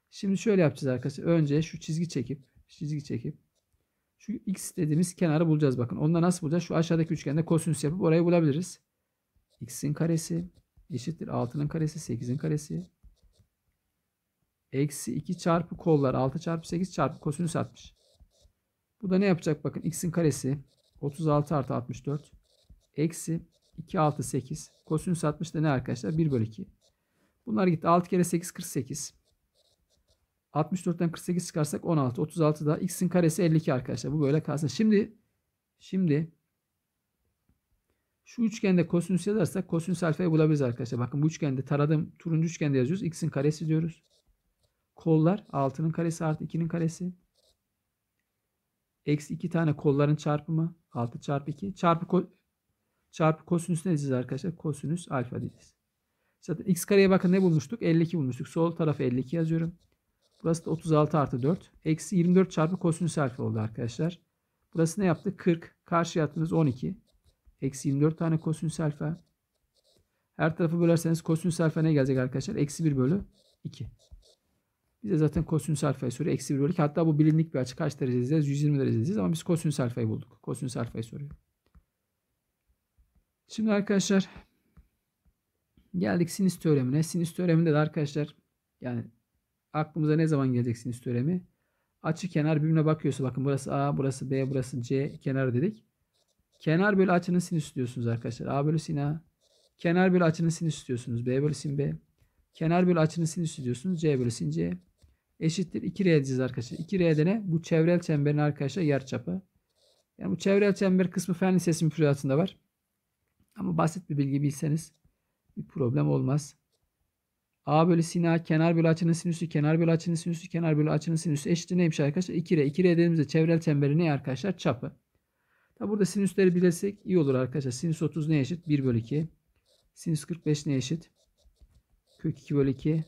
Şimdi şöyle yapacağız arkadaşlar. Önce şu çizgi çekip çizgi çekip şu x dediğimiz kenarı bulacağız bakın. Onda nasıl bulacağız? Şu aşağıdaki üçgende kosinüs yapıp orayı bulabiliriz. x'in karesi eşittir 6'nın karesi 8'in karesi Eksi 2 çarpı kollar 6 çarpı 8 çarpı kosinüs 60. Bu da ne yapacak? Bakın x'in karesi 36 artı 64. Eksi 2 6 8. Kosinüs 60 da ne arkadaşlar? 1 bölü 2. Bunlar gitti. 6 kere 8 48. 64'ten 48 çıkarsak 16. 36 da x'in karesi 52 arkadaşlar. Bu böyle kalsın. Şimdi şimdi şu üçgende kosinüs yazarsak kosinüs alfayı bulabiliriz arkadaşlar. Bakın bu üçgende taradım. Turuncu üçgende yazıyoruz. X'in karesi diyoruz. Kollar 6'nın karesi artı 2'nin karesi. Eksi 2 tane kolların çarpımı 6 çarpı 2. Çarpı, ko çarpı kosinüs ne diyeceğiz arkadaşlar? Kosinüs alfa diyeceğiz. Zaten x kareye bakın ne bulmuştuk? 52 bulmuştuk. Sol tarafı 52 yazıyorum. Burası da 36 artı 4. Eksi 24 çarpı kosinüs alfa oldu arkadaşlar. Burası ne yaptı? 40. Karşıya attığınız 12. Eksi 24 tane kosinüs alfa. Her tarafı bölerseniz kosinüs alfa ne gelecek arkadaşlar? Eksi 1 bölü 2. Bize zaten kosinüs alfayı soruyor. Eksi 1 bölü Hatta bu bilinlik bir açı. Kaç derece diyeceğiz? 120 derece diyeceğiz ama biz kosinüs alfayı bulduk. Kosinüs alfayı soruyor. Şimdi arkadaşlar geldik sinüs teoremine. Sinüs teoreminde de arkadaşlar yani aklımıza ne zaman gelecek sinüs teoremi? Açı kenar birbirine bakıyorsa bakın burası A, burası B, burası C kenar dedik. Kenar bölü açının sinüsü diyorsunuz arkadaşlar. A bölü sin A. Kenar bölü açının sinüsü diyorsunuz. B bölü sin B. Kenar bölü açının sinüsü diyorsunuz. C bölü sin C eşittir 2R diyeceğiz arkadaşlar. 2R de ne? Bu çevrel çemberin arkadaşlar yarıçapı. Yani bu çevrel çember kısmı fen lisesinin müfredatında var. Ama basit bir bilgi bilseniz bir problem olmaz. A bölü sin A kenar bölü açının sinüsü kenar bölü açının sinüsü kenar bölü açının sinüsü eşittir neymiş arkadaşlar? 2R. 2R dediğimizde çevrel çemberi ne arkadaşlar? Çapı. Tabi burada sinüsleri bilirsek iyi olur arkadaşlar. Sinüs 30 ne eşit? 1 bölü 2. Sinüs 45 ne eşit? Kök 2 bölü 2.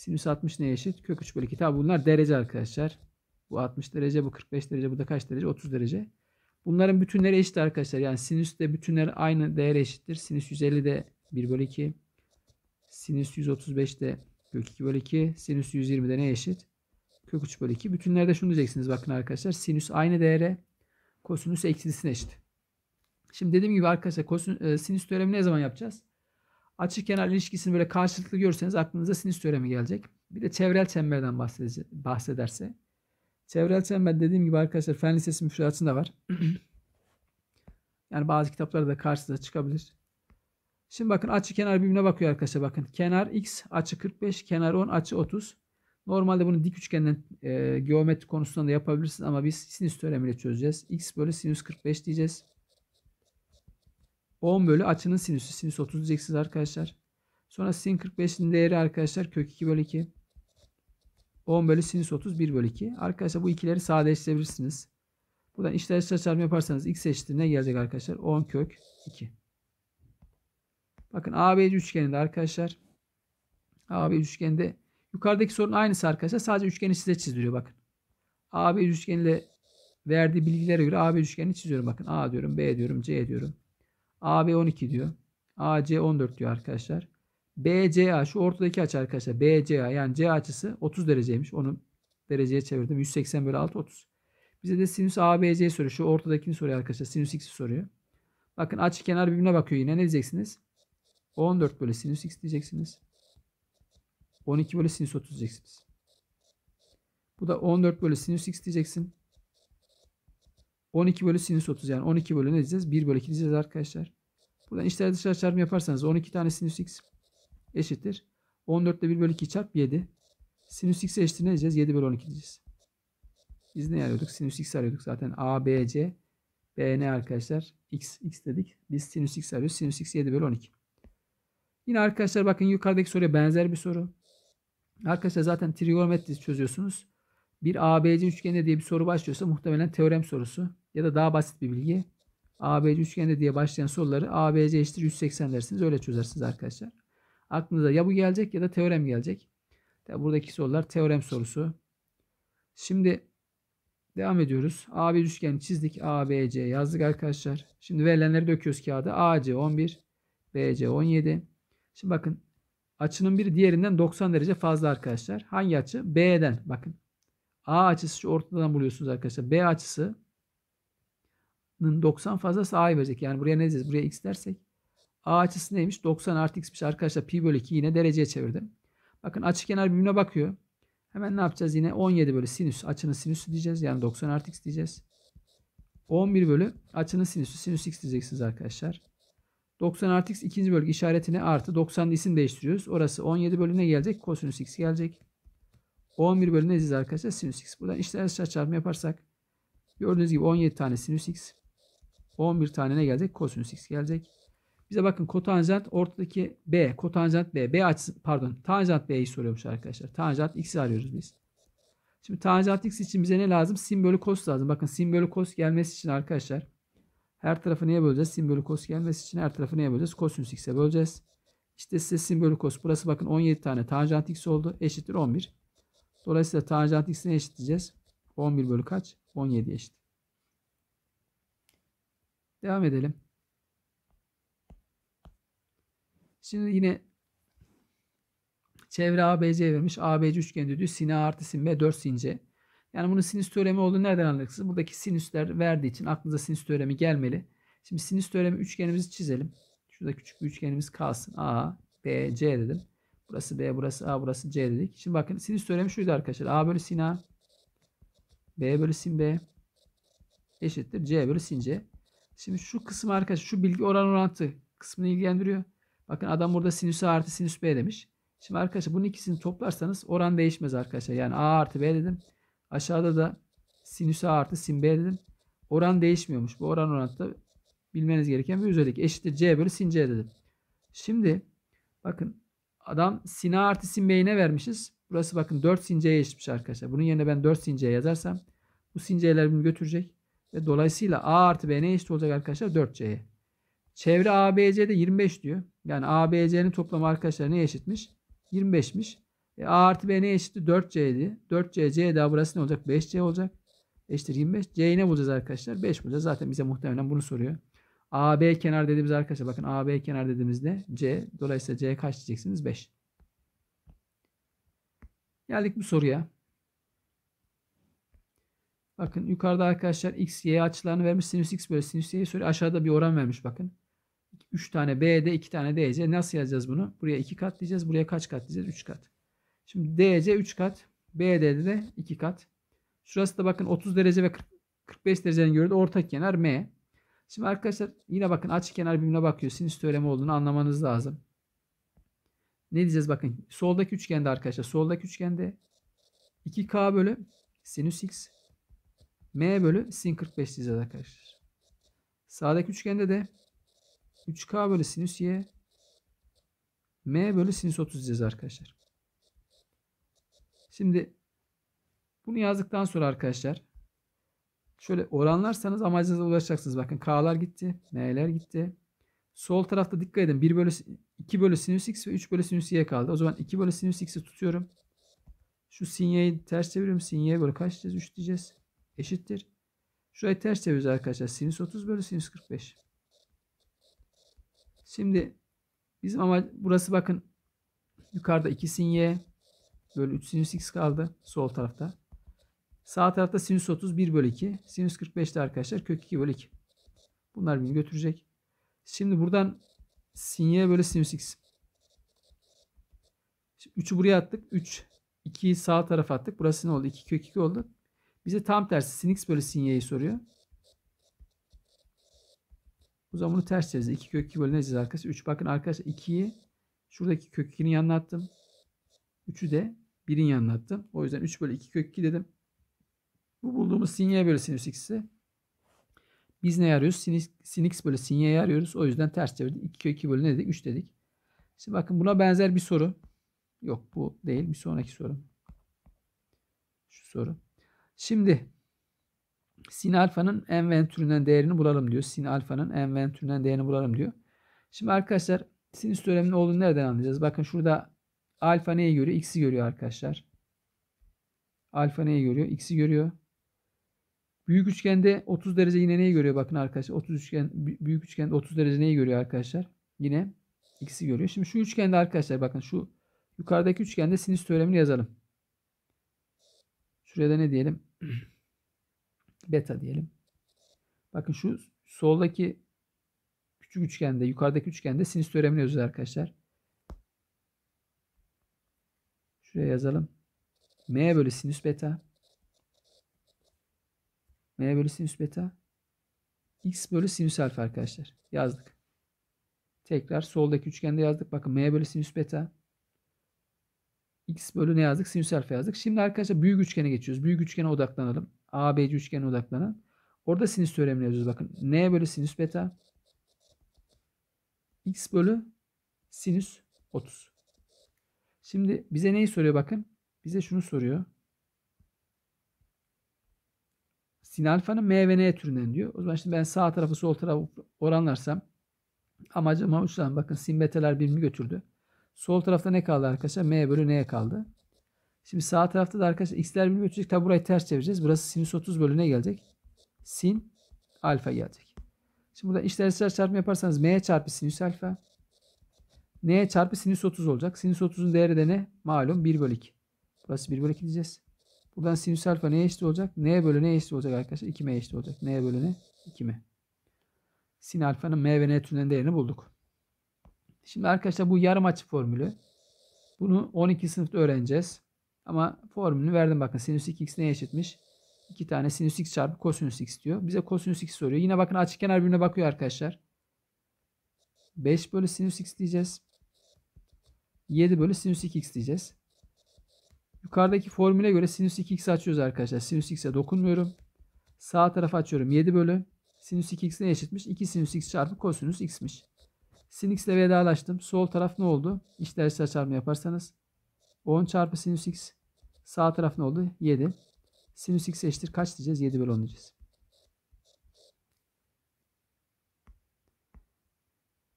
Sinüs 60 ne eşit? Kök 3 bölü 2. Tabi bunlar derece arkadaşlar. Bu 60 derece, bu 45 derece, bu da kaç derece? 30 derece. Bunların bütünleri eşit arkadaşlar. Yani sinüs de bütünler aynı değere eşittir. Sinüs 150 de 1 bölü 2. Sinüs 135 de kök 2 bölü 2. Sinüs 120 de ne eşit? Kök 3 bölü 2. Bütünlerde şunu diyeceksiniz bakın arkadaşlar. Sinüs aynı değere kosinüs eksilisine eşit. Şimdi dediğim gibi arkadaşlar kosinüs, e, sinüs teoremi ne zaman yapacağız? Açı kenar ilişkisini böyle karşılıklı görürseniz aklınıza sinüs teoremi gelecek. Bir de çevrel çemberden bahsederse. Çevrel çember dediğim gibi arkadaşlar Fen Lisesi müfredatında var. *clears throat* yani bazı kitaplarda da karşınıza çıkabilir. Şimdi bakın açı kenar birbirine bakıyor arkadaşlar bakın. Kenar x açı 45, kenar 10 açı 30. Normalde bunu dik üçgenden e, geometri konusundan da yapabilirsiniz ama biz sinüs teoremiyle çözeceğiz. x bölü sinüs 45 diyeceğiz. 10 bölü açının sinüsü. Sinüs 30 diyeceksiniz arkadaşlar. Sonra sin 45'in değeri arkadaşlar kök 2 bölü 2. 10 bölü sinüs 30 1 bölü 2. Arkadaşlar bu ikileri sadeleştirebilirsiniz. Buradan işler işler çarpımı yaparsanız x eşittir ne gelecek arkadaşlar? 10 kök 2. Bakın ABC üçgeninde arkadaşlar. ABC üçgeninde yukarıdaki sorun aynısı arkadaşlar. Sadece üçgeni size çizdiriyor bakın. ABC üçgeniyle verdiği bilgilere göre ABC üçgenini çiziyorum. Bakın A diyorum, B diyorum, C diyorum. AB 12 diyor. AC 14 diyor arkadaşlar. BCA şu ortadaki açı arkadaşlar. BCA yani C açısı 30 dereceymiş. Onu dereceye çevirdim. 180 bölü 6 30. Bize de sinüs ABC soruyor. Şu ortadakini soruyor arkadaşlar. Sinüs x'i soruyor. Bakın açı kenar birbirine bakıyor yine. Ne diyeceksiniz? 14 bölü sinüs x diyeceksiniz. 12 bölü sinüs 30 diyeceksiniz. Bu da 14 bölü sinüs x diyeceksin. 12 bölü sinüs 30 yani 12 bölü ne diyeceğiz? 1 bölü 2 diyeceğiz arkadaşlar. Buradan içler dışarı çarpımı yaparsanız 12 tane sinüs x eşittir. 14 ile 1 bölü 2 çarp 7. Sinüs x eşittir ne diyeceğiz? 7 bölü 12 diyeceğiz. Biz ne arıyorduk? Sinüs x arıyorduk zaten. A, B, C, B ne arkadaşlar? X, x dedik. Biz sinüs x arıyoruz. Sinüs x 7 bölü 12. Yine arkadaşlar bakın yukarıdaki soruya benzer bir soru. Arkadaşlar zaten trigonometri çözüyorsunuz. Bir ABC üçgeni diye bir soru başlıyorsa muhtemelen teorem sorusu ya da daha basit bir bilgi ABC üçgeni diye başlayan soruları ABC eşittir 180 dersiniz. Öyle çözersiniz arkadaşlar. Aklınıza ya bu gelecek ya da teorem gelecek. Buradaki sorular teorem sorusu. Şimdi devam ediyoruz. ABC üçgeni çizdik. ABC yazdık arkadaşlar. Şimdi verilenleri döküyoruz kağıda. AC 11, BC 17. Şimdi bakın açının bir diğerinden 90 derece fazla arkadaşlar. Hangi açı? B'den bakın. A açısı şu ortadan buluyorsunuz arkadaşlar. B açısı 90 fazlası a'yı verecek. Yani buraya ne diyeceğiz? Buraya x dersek a açısı neymiş? 90 artı x'miş arkadaşlar. Pi bölü 2 yine dereceye çevirdim. Bakın açı kenar birbirine bakıyor. Hemen ne yapacağız? Yine 17 bölü sinüs. Açının sinüsü diyeceğiz. Yani 90 artı x diyeceğiz. 11 bölü açının sinüsü. Sinüs x diyeceksiniz arkadaşlar. 90 artı x ikinci bölge işaretini artı 90 isim değiştiriyoruz. Orası 17 bölüne gelecek. Kosinüs x gelecek. 11 bölü ne diyeceğiz arkadaşlar? Sinüs x. Buradan işler aşağı çarpımı yaparsak gördüğünüz gibi 17 tane sinüs x. 11 tane ne gelecek? Kosinüs x gelecek. Bize bakın kotanjant ortadaki B. Kotanjant B. B açısı pardon. Tanjant B'yi soruyormuş arkadaşlar. Tanjant x'i arıyoruz biz. Şimdi tanjant x için bize ne lazım? Sin bölü kos lazım. Bakın sin bölü kos gelmesi için arkadaşlar her tarafı neye böleceğiz? Sin bölü kos gelmesi için her tarafı neye böleceğiz? Kosinüs x'e böleceğiz. İşte size sin bölü kos. Burası bakın 17 tane tanjant x oldu. Eşittir 11. Dolayısıyla tanjant x'ini eşitleyeceğiz. 11 bölü kaç? 17 eşit. Devam edelim. Şimdi yine çevre ABC vermiş. ABC üçgeni düdüğü sin A artı sin B 4 since. Yani bunun sinüs teoremi olduğunu nereden anlayacaksınız? Buradaki sinüsler verdiği için aklınıza sinüs teoremi gelmeli. Şimdi sinüs teoremi üçgenimizi çizelim. Şurada küçük bir üçgenimiz kalsın. A, B, C dedim. Burası B, burası A, burası C dedik. Şimdi bakın sinüs teoremi şuydu arkadaşlar. A bölü sin A, B bölü sin B eşittir C bölü sin C. Şimdi şu kısım arkadaşlar şu bilgi oran orantı kısmını ilgilendiriyor. Bakın adam burada sinüs A artı sinüs B demiş. Şimdi arkadaşlar bunun ikisini toplarsanız oran değişmez arkadaşlar. Yani A artı B dedim. Aşağıda da sinüs A artı sin B dedim. Oran değişmiyormuş. Bu oran orantı bilmeniz gereken bir özellik. Eşittir C bölü sin C dedim. Şimdi bakın adam sin A artı sin B'yi ne vermişiz? Burası bakın 4 sin C'ye eşitmiş arkadaşlar. Bunun yerine ben 4 sin c'ye yazarsam bu sin C'ler bunu götürecek. Ve dolayısıyla A artı B ne eşit olacak arkadaşlar? 4C'ye. Çevre ABC'de 25 diyor. Yani ABC'nin toplamı arkadaşlar ne eşitmiş? 25'miş. E, A artı B ne eşitti? 4C'ydi. 4C, C daha burası ne olacak? 5C olacak. Eşittir 25. C'yi ne bulacağız arkadaşlar? 5 bulacağız. Zaten bize muhtemelen bunu soruyor. AB kenar dediğimiz arkadaşlar bakın AB kenar dediğimizde C. Dolayısıyla C kaç diyeceksiniz? 5. Geldik bu soruya. Bakın yukarıda arkadaşlar x, y açılarını vermiş. Sinüs x bölü sinüs y. söyle. Aşağıda bir oran vermiş bakın. 3 tane BD 2 tane dc. Nasıl yazacağız bunu? Buraya 2 kat diyeceğiz. Buraya kaç kat diyeceğiz? 3 kat. Şimdi dc 3 kat. BD de 2 kat. Şurası da bakın 30 derece ve 45 derecenin gördüğü ortak kenar m. Şimdi arkadaşlar yine bakın açı kenar birbirine bakıyor. Sinüs teoremi olduğunu anlamanız lazım. Ne diyeceğiz bakın. Soldaki üçgende arkadaşlar. Soldaki üçgende 2k bölü sinüs x M bölü sin 45 diyeceğiz arkadaşlar. Sağdaki üçgende de 3K bölü sinüs Y M bölü sinüs 30 diyeceğiz arkadaşlar. Şimdi bunu yazdıktan sonra arkadaşlar şöyle oranlarsanız amacınıza ulaşacaksınız. Bakın K'lar gitti. M'ler gitti. Sol tarafta dikkat edin. 1 bölü 2 bölü sinüs x ve 3 bölü sinüs y kaldı. O zaman 2 bölü sinüs x'i tutuyorum. Şu sin y'yi ters çeviriyorum. Sin y bölü kaç diyeceğiz? 3 diyeceğiz eşittir. Şurayı ters çeviriyoruz arkadaşlar. Sinüs 30 bölü sinüs 45. Şimdi bizim ama burası bakın yukarıda 2 sin y bölü 3 sinüs x kaldı sol tarafta. Sağ tarafta sinüs 30 1 bölü 2. Sinüs 45 de arkadaşlar kök 2 bölü 2. Bunlar bizi götürecek. Şimdi buradan sin y bölü sinüs x. Şimdi 3'ü buraya attık. 3 2'yi sağ tarafa attık. Burası ne oldu? 2 kök 2 oldu. Bize tam tersi sinx x bölü sin y'yi soruyor. O zaman bunu ters çevireceğiz. 2 kök 2 bölü ne diyeceğiz arkadaşlar? 3. Bakın arkadaşlar 2'yi şuradaki kök 2'nin yanına attım. 3'ü de 1'in yanına attım. O yüzden 3 bölü 2 kök 2 dedim. Bu bulduğumuz sin y bölü sinüs x'i biz ne arıyoruz? Sin, sin x bölü sin y'yi arıyoruz. O yüzden ters çevirdik. 2 kök 2 bölü ne dedik? 3 dedik. Şimdi bakın buna benzer bir soru. Yok bu değil. Bir sonraki soru. Şu soru. Şimdi sin alfanın türünden değerini bulalım diyor. Sin alfanın türünden değerini bulalım diyor. Şimdi arkadaşlar sinüs teoreminin olduğunu nereden anlayacağız? Bakın şurada alfa neyi görüyor? X'i görüyor arkadaşlar. Alfa neyi görüyor? X'i görüyor. Büyük üçgende 30 derece yine neyi görüyor? Bakın arkadaşlar 30 üçgen büyük üçgende 30 derece neyi görüyor arkadaşlar? Yine x'i görüyor. Şimdi şu üçgende arkadaşlar bakın şu yukarıdaki üçgende sinüs teoremini yazalım. Şuraya da ne diyelim? *clears throat* beta diyelim. Bakın şu soldaki küçük üçgende, yukarıdaki üçgende sinüs teoremini yazıyoruz arkadaşlar. Şuraya yazalım. M bölü sinüs beta. M bölü sinüs beta. X bölü sinüs alfa arkadaşlar. Yazdık. Tekrar soldaki üçgende yazdık. Bakın M bölü sinüs beta x bölü ne yazdık? Sinüs alfa yazdık. Şimdi arkadaşlar büyük üçgene geçiyoruz. Büyük üçgene odaklanalım. ABC üçgene odaklanın. Orada sinüs teoremini yazıyoruz. Bakın n bölü sinüs beta x bölü sinüs 30. Şimdi bize neyi soruyor bakın? Bize şunu soruyor. Sin alfanın m ve n türünden diyor. O zaman şimdi ben sağ tarafı sol tarafı oranlarsam amacım uçtan bakın sin betalar birimi götürdü. Sol tarafta ne kaldı arkadaşlar? M bölü N kaldı. Şimdi sağ tarafta da arkadaşlar x'ler birbirini ötecek. Tabi burayı ters çevireceğiz. Burası sinüs 30 bölü ne gelecek? Sin alfa gelecek. Şimdi burada işler işler çarpma yaparsanız m çarpı sinüs alfa. nye çarpı sinüs 30 olacak. Sinüs 30'un değeri de ne? Malum 1 bölü 2. Burası 1 bölü 2 diyeceğiz. Buradan sinüs alfa neye eşit olacak? n bölü ne eşit olacak arkadaşlar? 2m eşit olacak. n bölü ne? 2m. Sin alfanın m ve n türünden değerini bulduk. Şimdi arkadaşlar bu yarım açı formülü. Bunu 12 sınıfta öğreneceğiz. Ama formülünü verdim bakın. Sinüs 2x neye eşitmiş? 2 tane sinüs x çarpı kosinüs x diyor. Bize kosinüs x soruyor. Yine bakın açık kenar birbirine bakıyor arkadaşlar. 5 bölü sinüs x diyeceğiz. 7 bölü sinüs 2x diyeceğiz. Yukarıdaki formüle göre sinüs 2x açıyoruz arkadaşlar. Sinüs x'e dokunmuyorum. Sağ tarafa açıyorum. 7 bölü sinüs 2x ne eşitmiş? 2 sinüs x çarpı kosinüs x'miş. Sin x ile vedalaştım. Sol taraf ne oldu? İşler açılar çarpımı yaparsanız 10 çarpı sinüs x. Sağ taraf ne oldu? 7. Sinüs x eşittir kaç diyeceğiz? 7 bölü 10 diyeceğiz.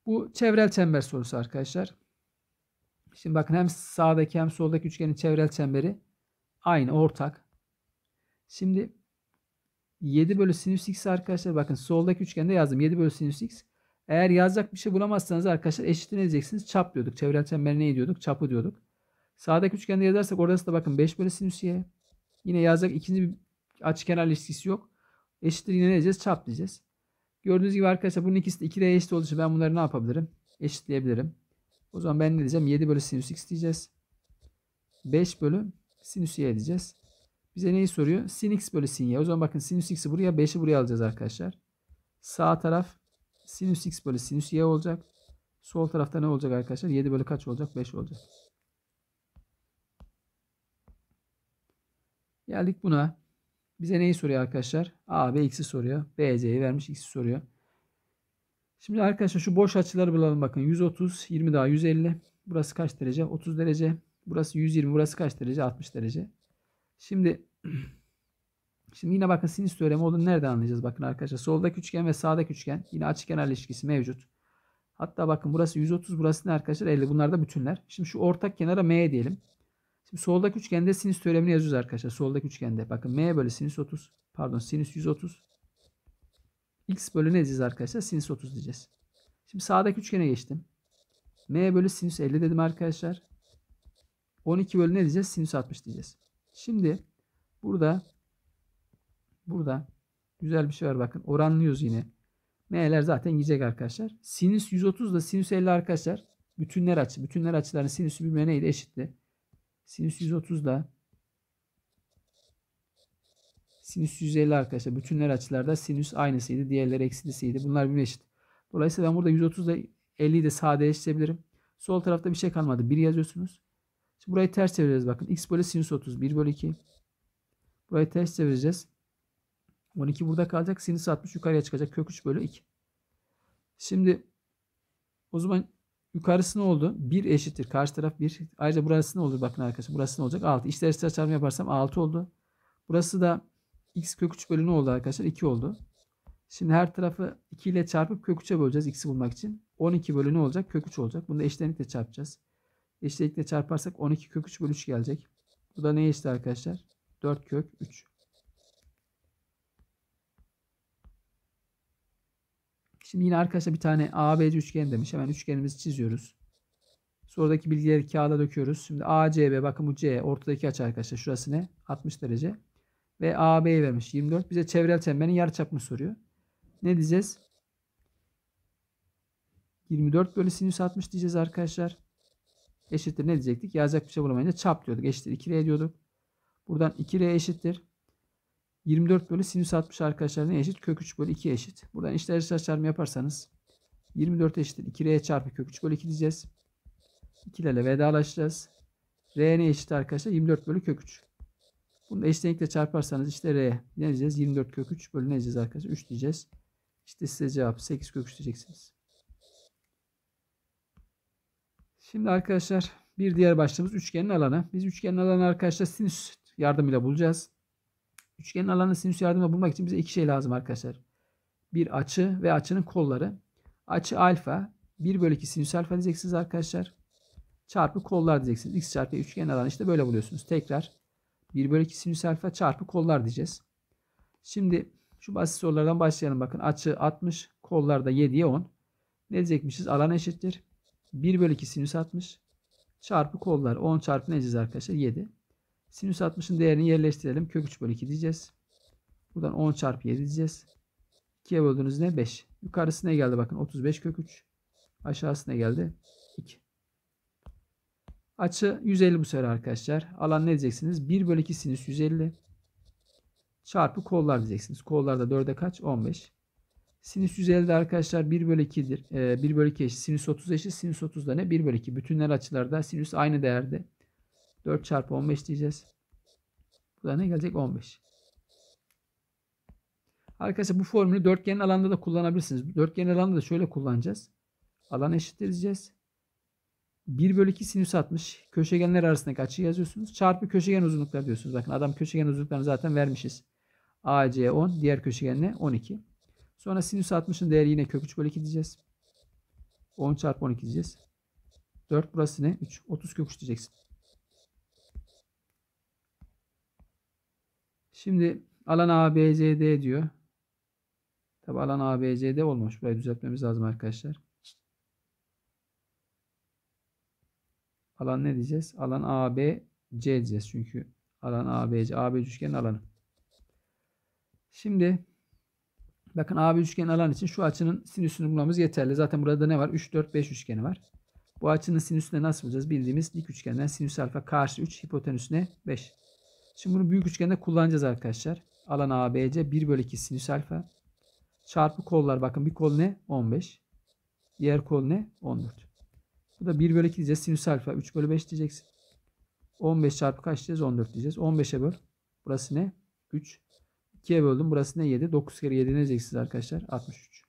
Bu çevrel çember sorusu arkadaşlar. Şimdi bakın hem sağdaki hem soldaki üçgenin çevrel çemberi aynı ortak. Şimdi 7 bölü sinüs x arkadaşlar bakın soldaki üçgende yazdım. 7 bölü sinüs x. Eğer yazacak bir şey bulamazsanız arkadaşlar eşitini edeceksiniz. Çap diyorduk. Çevrel çember ne diyorduk? Çapı diyorduk. Sağdaki üçgende yazarsak orası da bakın 5 bölü sinüs y. Yine yazacak ikinci bir açıkenar ilişkisi yok. Eşittir yine ne diyeceğiz? Çap diyeceğiz. Gördüğünüz gibi arkadaşlar bunun ikisi de 2'ye eşit olduğu için ben bunları ne yapabilirim? Eşitleyebilirim. O zaman ben ne diyeceğim? 7 bölü sinüs x diyeceğiz. 5 bölü sinüs y diyeceğiz. Bize neyi soruyor? Sin x bölü sin y. O zaman bakın sinüs x'i buraya 5'i buraya alacağız arkadaşlar. Sağ taraf Sinüs x bölü sinüs y olacak. Sol tarafta ne olacak arkadaşlar? 7 bölü kaç olacak? 5 olacak. Geldik buna. Bize neyi soruyor arkadaşlar? A, B, X'i soruyor. B, C'yi vermiş, X'i soruyor. Şimdi arkadaşlar şu boş açıları bulalım bakın. 130, 20 daha 150. Burası kaç derece? 30 derece. Burası 120, burası kaç derece? 60 derece. Şimdi *clears throat* Şimdi yine bakın sinüs teoremi olduğunu nereden anlayacağız? Bakın arkadaşlar soldaki üçgen ve sağdaki üçgen yine açı kenar ilişkisi mevcut. Hatta bakın burası 130 burası ne arkadaşlar 50 bunlar da bütünler. Şimdi şu ortak kenara M diyelim. Şimdi soldaki üçgende sinüs teoremini yazıyoruz arkadaşlar. Soldaki üçgende bakın M bölü sinüs 30 pardon sinüs 130 x bölü ne diyeceğiz arkadaşlar? Sinüs 30 diyeceğiz. Şimdi sağdaki üçgene geçtim. M bölü sinüs 50 dedim arkadaşlar. 12 bölü ne diyeceğiz? Sinüs 60 diyeceğiz. Şimdi burada Burada güzel bir şey var bakın. Oranlıyoruz yine. M'ler zaten gidecek arkadaşlar. Sinüs 130 da sinüs 50 arkadaşlar. Bütünler açı. Bütünler açıların sinüsü birbirine neydi? Eşitti. Sinüs 130 da sinüs 150 arkadaşlar. Bütünler açılarda sinüs aynısıydı. Diğerleri eksilisiydi. Bunlar birbirine eşit. Dolayısıyla ben burada 130 da 50'yi de sadeleştirebilirim. Sol tarafta bir şey kalmadı. 1 yazıyorsunuz. Şimdi burayı ters çevireceğiz bakın. X bölü sinüs 30. 1 bölü 2. Burayı ters çevireceğiz. 12 burada kalacak. Sinüs 60 yukarıya çıkacak. Kök 3 bölü 2. Şimdi o zaman yukarısı ne oldu? 1 eşittir. Karşı taraf 1. Ayrıca burası ne olur? Bakın arkadaşlar. Burası ne olacak? 6. İşler eşitler çarpımı yaparsam 6 oldu. Burası da x kök 3 bölü ne oldu arkadaşlar? 2 oldu. Şimdi her tarafı 2 ile çarpıp kök 3'e böleceğiz x'i bulmak için. 12 bölü ne olacak? Kök 3 olacak. Bunu da eşitlikle çarpacağız. Eşitlikle çarparsak 12 kök 3 bölü 3 gelecek. Bu da neye eşit arkadaşlar? 4 kök 3. Şimdi yine arkadaşlar bir tane ABC üçgen demiş. Hemen üçgenimizi çiziyoruz. Sonraki bilgileri kağıda döküyoruz. Şimdi ACB bakın bu C ortadaki açı arkadaşlar. Şurası ne? 60 derece. Ve AB'yi vermiş 24. Bize çevrel çemberin yarıçapını soruyor. Ne diyeceğiz? 24 bölü sinüs 60 diyeceğiz arkadaşlar. Eşittir ne diyecektik? Yazacak bir şey bulamayınca çap diyorduk. Eşittir 2R diyorduk. Buradan 2R eşittir. 24 bölü sinüs 60 arkadaşlar ne eşit? Kök 3 bölü 2 eşit. Buradan işte dışlar çarpımı yaparsanız 24 eşittir. 2R çarpı kök 3 bölü 2 diyeceğiz. 2 ile vedalaşacağız. R ne eşit arkadaşlar? 24 bölü kök 3. Bunu da eşitlikle çarparsanız işte R ne diyeceğiz? 24 kök 3 bölü ne diyeceğiz arkadaşlar? 3 diyeceğiz. İşte size cevap 8 kök 3 diyeceksiniz. Şimdi arkadaşlar bir diğer başlığımız üçgenin alanı. Biz üçgenin alanı arkadaşlar sinüs yardımıyla bulacağız. Üçgenin alanını sinüs yardımıyla bulmak için bize iki şey lazım arkadaşlar. Bir açı ve açının kolları. Açı alfa 1 bölü 2 sinüs alfa diyeceksiniz arkadaşlar. Çarpı kollar diyeceksiniz. X çarpı üçgen alanı işte böyle buluyorsunuz. Tekrar 1 bölü 2 sinüs alfa çarpı kollar diyeceğiz. Şimdi şu basit sorulardan başlayalım. Bakın açı 60, kollar da 7'ye 10. Ne diyecekmişiz? Alan eşittir. 1 bölü 2 sinüs 60 çarpı kollar. 10 çarpı ne diyeceğiz arkadaşlar? 7. Sinüs 60'ın değerini yerleştirelim. Kök 3 bölü 2 diyeceğiz. Buradan 10 çarpı 7 diyeceğiz. 2'ye böldüğünüz ne? 5. Yukarısı ne geldi? Bakın 35 kök 3. Aşağısı ne geldi? 2. Açı 150 bu sefer arkadaşlar. Alan ne diyeceksiniz? 1 bölü 2 sinüs 150. Çarpı kollar diyeceksiniz. Kollarda 4'e kaç? 15. Sinüs 150 arkadaşlar 1 bölü 2'dir. Ee, 1 bölü 2 eşit. Sinüs 30 eşit. Sinüs 30 da ne? 1 bölü 2. Bütünler açılarda sinüs aynı değerde. 4 çarpı 15 diyeceğiz. Bu da ne gelecek? 15. Arkadaşlar bu formülü dörtgenin alanda da kullanabilirsiniz. Dörtgenin alanda da şöyle kullanacağız. Alan eşittir diyeceğiz. 1 bölü 2 sinüs 60. Köşegenler arasındaki açıyı yazıyorsunuz. Çarpı köşegen uzunlukları diyorsunuz. Bakın adam köşegen uzunluklarını zaten vermişiz. AC 10. Diğer köşegenle 12. Sonra sinüs 60'ın değeri yine kök 3 bölü 2 diyeceğiz. 10 çarpı 12 diyeceğiz. 4 burası ne? 3. 30 kök 3 diyeceksin. Şimdi alan ABCD diyor. Tabi alan ABCD olmuş. Burayı düzeltmemiz lazım arkadaşlar. Alan ne diyeceğiz? Alan ABC diyeceğiz çünkü alan ABC. AB üçgenin alanı. Şimdi bakın AB üçgenin alan için şu açının sinüsünü bulmamız yeterli. Zaten burada da ne var? 3, 4, 5 üçgeni var. Bu açının sinüsünü nasıl bulacağız? Bildiğimiz dik üçgenden sinüs alfa karşı 3, hipotenüsüne ne? 5. Şimdi bunu büyük üçgende kullanacağız arkadaşlar. Alan ABC 1 bölü 2 sinüs alfa. Çarpı kollar bakın bir kol ne? 15. Diğer kol ne? 14. Bu da 1 bölü 2 diyeceğiz. Sinüs alfa 3 bölü 5 diyeceksin. 15 çarpı kaç diyeceğiz? 14 diyeceğiz. 15'e böl. Burası ne? 3. 2'ye böldüm. Burası ne? 7. 9 kere 7 ne diyeceksiniz arkadaşlar? 63.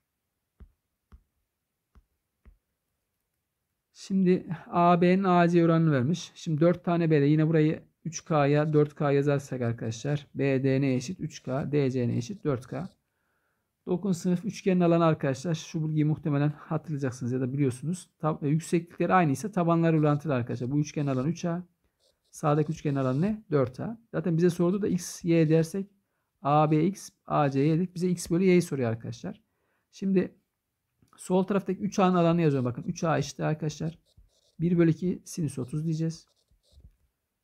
Şimdi AB'nin AC oranını vermiş. Şimdi 4 tane B'de yine burayı 3K'ya 4K yazarsak arkadaşlar BDN eşit 3K, DCN eşit 4K. Dokun sınıf üçgenin alanı arkadaşlar şu bilgiyi muhtemelen hatırlayacaksınız ya da biliyorsunuz. Tab e, yükseklikleri ise tabanlar orantılı arkadaşlar. Bu üçgen alanı 3A. Sağdaki üçgen alanı ne? 4A. Zaten bize sordu da x, y dersek ABX, ACy dedik. Bize x bölü y'yi soruyor arkadaşlar. Şimdi sol taraftaki 3A'nın alanı yazıyorum. Bakın 3A eşittir arkadaşlar. 1 bölü 2 sinüs 30 diyeceğiz.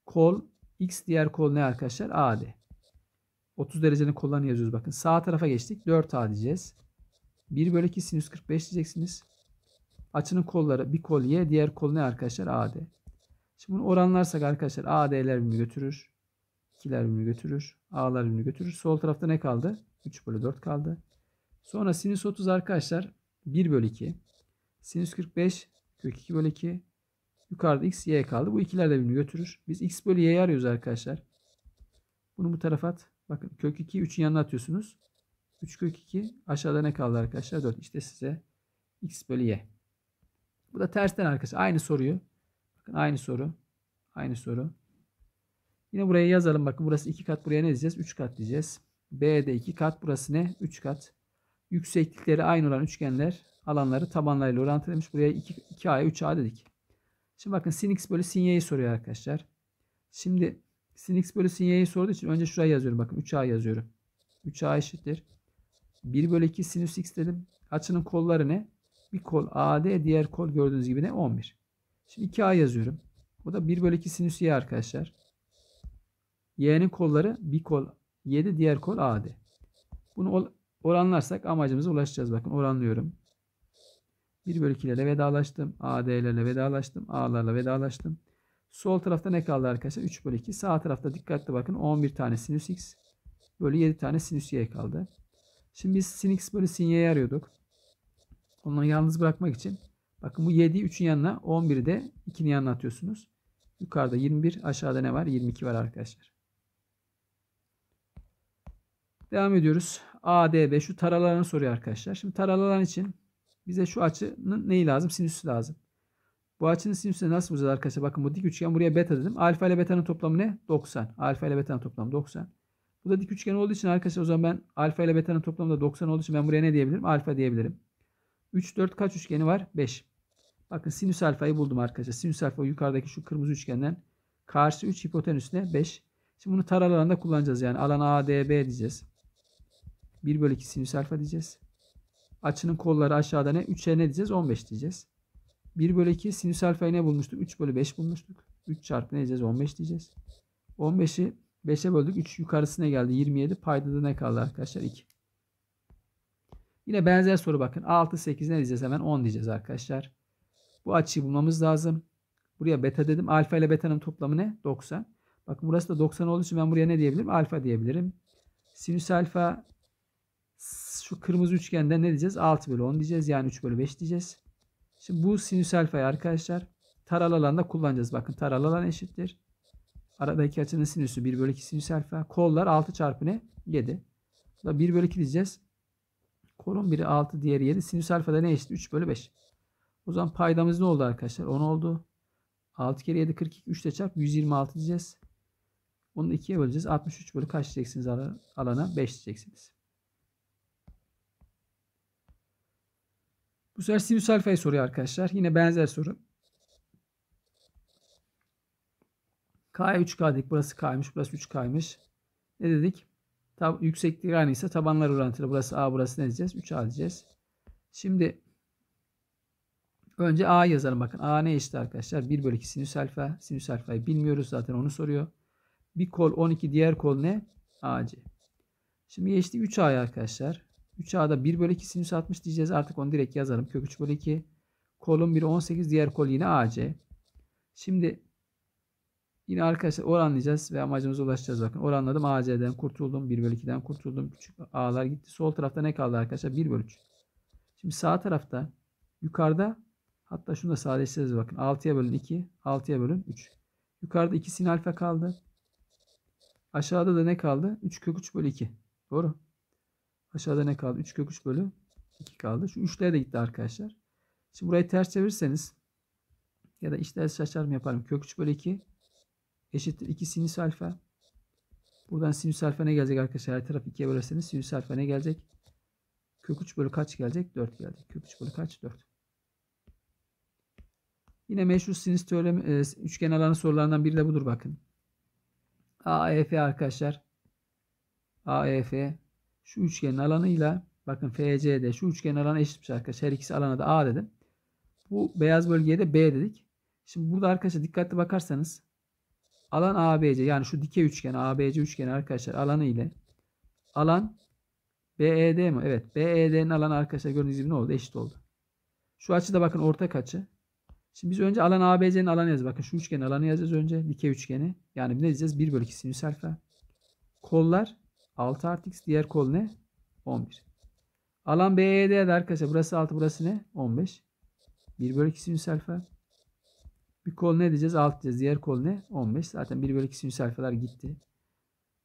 Kol X diğer kol ne arkadaşlar? AD. 30 derecenin kollarını yazıyoruz bakın. Sağ tarafa geçtik. 4A diyeceğiz. 1 bölü 2 sinüs 45 diyeceksiniz. Açının kolları bir kol Y diğer kol ne arkadaşlar? AD. Şimdi bunu oranlarsak arkadaşlar AD'ler birbirini götürür. 2'ler birbirini götürür. A'lar birbirini götürür. Sol tarafta ne kaldı? 3 bölü 4 kaldı. Sonra sinüs 30 arkadaşlar 1 bölü 2. Sinüs 45 kök 2 bölü 2. Yukarıda x, y kaldı. Bu ikiler de birbirini götürür. Biz x bölü y'yi arıyoruz arkadaşlar. Bunu bu tarafa at. Bakın kök 2, 3'ün yanına atıyorsunuz. 3 kök 2. Aşağıda ne kaldı arkadaşlar? 4. İşte size x bölü y. Bu da tersten arkadaşlar. Aynı soruyu. Bakın aynı soru. Aynı soru. Yine buraya yazalım. Bakın burası 2 kat. Buraya ne diyeceğiz? 3 kat diyeceğiz. B'de 2 kat. Burası ne? 3 kat. Yükseklikleri aynı olan üçgenler alanları tabanlarıyla orantılıymış. Buraya 2, 2A'ya 3A dedik. Şimdi bakın sin x bölü sin y'yi soruyor arkadaşlar. Şimdi sin x bölü sin y'yi sorduğu için önce şuraya yazıyorum. Bakın 3a yazıyorum. 3a eşittir. 1 bölü 2 sinüs x dedim. Açının kolları ne? Bir kol AD diğer kol gördüğünüz gibi ne? 11. Şimdi 2a yazıyorum. Bu da 1 bölü 2 sinüs y arkadaşlar. Y'nin kolları bir kol 7 diğer kol AD. Bunu oranlarsak amacımıza ulaşacağız. Bakın oranlıyorum. 1 bölü 2'lerle vedalaştım. AD'lerle vedalaştım. A'larla vedalaştım. Sol tarafta ne kaldı arkadaşlar? 3 bölü 2. Sağ tarafta dikkatli bakın 11 tane sinüs x bölü 7 tane sinüs y kaldı. Şimdi biz sin x bölü sin y'yi arıyorduk. Onları yalnız bırakmak için bakın bu 7'yi 3'ün yanına 11'i de 2'nin yanına atıyorsunuz. Yukarıda 21 aşağıda ne var? 22 var arkadaşlar. Devam ediyoruz. A, D, B. şu taralalarını soruyor arkadaşlar. Şimdi taralalar için bize şu açının neyi lazım? Sinüsü lazım. Bu açının sinüsü nasıl bulacağız arkadaşlar? Bakın bu dik üçgen buraya beta dedim. Alfa ile beta'nın toplamı ne? 90. Alfa ile beta'nın toplamı 90. Bu da dik üçgen olduğu için arkadaşlar o zaman ben alfa ile beta'nın toplamı da 90 olduğu için ben buraya ne diyebilirim? Alfa diyebilirim. 3, 4 kaç üçgeni var? 5. Bakın sinüs alfayı buldum arkadaşlar. Sinüs alfa yukarıdaki şu kırmızı üçgenden karşı 3 hipotenüs ne? 5. Şimdi bunu taralarında kullanacağız yani. Alan A, D, B diyeceğiz. 1 bölü 2 sinüs alfa diyeceğiz. Açının kolları aşağıda ne? 3'e ne diyeceğiz? 15 diyeceğiz. 1 bölü 2 sinüs alfayı ne bulmuştuk? 3 bölü 5 bulmuştuk. 3 çarpı ne diyeceğiz? 15 diyeceğiz. 15'i 5'e böldük. 3 yukarısına geldi. 27 payda da ne kaldı arkadaşlar? 2. Yine benzer soru bakın. 6, 8 ne diyeceğiz? Hemen 10 diyeceğiz arkadaşlar. Bu açıyı bulmamız lazım. Buraya beta dedim. Alfa ile beta'nın toplamı ne? 90. Bakın burası da 90 olduğu için ben buraya ne diyebilirim? Alfa diyebilirim. Sinüs alfa şu kırmızı üçgende ne diyeceğiz? 6 bölü 10 diyeceğiz. Yani 3 bölü 5 diyeceğiz. Şimdi bu sinüs alfayı arkadaşlar taralı alanda kullanacağız. Bakın taralı alan eşittir. Aradaki açının sinüsü 1 bölü 2 sinüs alfa. Kollar 6 çarpı ne? 7. Da 1 bölü 2 diyeceğiz. Kolun biri 6 diğeri 7. Sinüs alfa da ne eşit? 3 bölü 5. O zaman paydamız ne oldu arkadaşlar? 10 oldu. 6 kere 7 42. 3 ile çarp 126 diyeceğiz. Onu 2'ye böleceğiz. 63 bölü kaç diyeceksiniz alana? 5 diyeceksiniz. Bu sefer sinüs alfayı soruyor arkadaşlar. Yine benzer soru. K'ya 3K dedik. Burası K'ymış. Burası 3K'ymış. Ne dedik? Tab yükseklik aynıysa tabanlar orantılı. Burası A, burası ne diyeceğiz? 3A diyeceğiz. Şimdi önce A yazalım. Bakın A ne eşit arkadaşlar? 1 bölü 2 sinüs alfa. Sinüs alfayı bilmiyoruz zaten onu soruyor. Bir kol 12 diğer kol ne? AC. Şimdi geçti 3A'ya arkadaşlar. 3A'da 1 bölü 2 sinüs 60 diyeceğiz. Artık onu direkt yazarım. Kök 3 bölü 2. Kolun biri 18. Diğer kol yine AC. Şimdi yine arkadaşlar oranlayacağız ve amacımıza ulaşacağız. Bakın oranladım. AC'den kurtuldum. 1 bölü 2'den kurtuldum. Küçük A'lar gitti. Sol tarafta ne kaldı arkadaşlar? 1 bölü 3. Şimdi sağ tarafta yukarıda hatta şunu da sadeleştiririz bakın. 6'ya bölün 2. 6'ya bölün 3. Yukarıda 2 sin alfa kaldı. Aşağıda da ne kaldı? 3 kök 3 bölü 2. Doğru. Aşağıda ne kaldı? 3 kök 3 bölü 2 kaldı. Şu 3'lere de gitti arkadaşlar. Şimdi burayı ters çevirirseniz ya da işte işler şaşarım yaparım. Kök 3 bölü 2 eşittir 2 sinüs alfa. Buradan sinüs alfa ne gelecek arkadaşlar? Her tarafı 2'ye bölerseniz sinüs alfa ne gelecek? Kök 3 bölü kaç gelecek? 4 gelecek. Kök 3 bölü kaç? 4. Yine meşhur sinüs teoremi e, üçgen alanı sorularından biri de budur bakın. AEF arkadaşlar. AEF şu üçgenin alanıyla bakın FC'de şu üçgen alanı eşitmiş arkadaşlar. Her ikisi alana da A dedim. Bu beyaz bölgeye de B dedik. Şimdi burada arkadaşlar dikkatli bakarsanız alan ABC yani şu dikey üçgen ABC üçgeni arkadaşlar alanı ile alan BED mi? Evet. BED'nin alanı arkadaşlar gördüğünüz gibi ne oldu? Eşit oldu. Şu açıda bakın ortak açı. Şimdi biz önce alan ABC'nin alanı yaz. Bakın şu üçgenin alanı yazacağız önce. Dikey üçgeni. Yani ne diyeceğiz? 1 bölü 2 sinüs alfa. Kollar 6 artı x diğer kol ne? 11. Alan BED de arkadaşlar burası 6 burası ne? 15. 1 bölü 2 sinüs alfa. Bir kol ne diyeceğiz? 6 diyeceğiz. Diğer kol ne? 15. Zaten 1 bölü 2 sinüs alfalar gitti.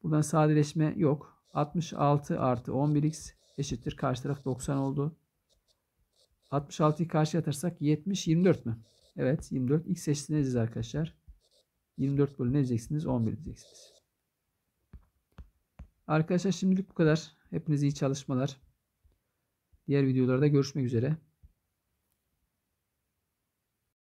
Buradan sadeleşme yok. 66 artı 11x eşittir. Karşı taraf 90 oldu. 66'yı karşıya atarsak 70, 24 mü? Evet 24. X eşit ne diyeceğiz arkadaşlar? 24 bölü ne diyeceksiniz? 11 diyeceksiniz. Arkadaşlar şimdilik bu kadar. Hepinize iyi çalışmalar. Diğer videolarda görüşmek üzere.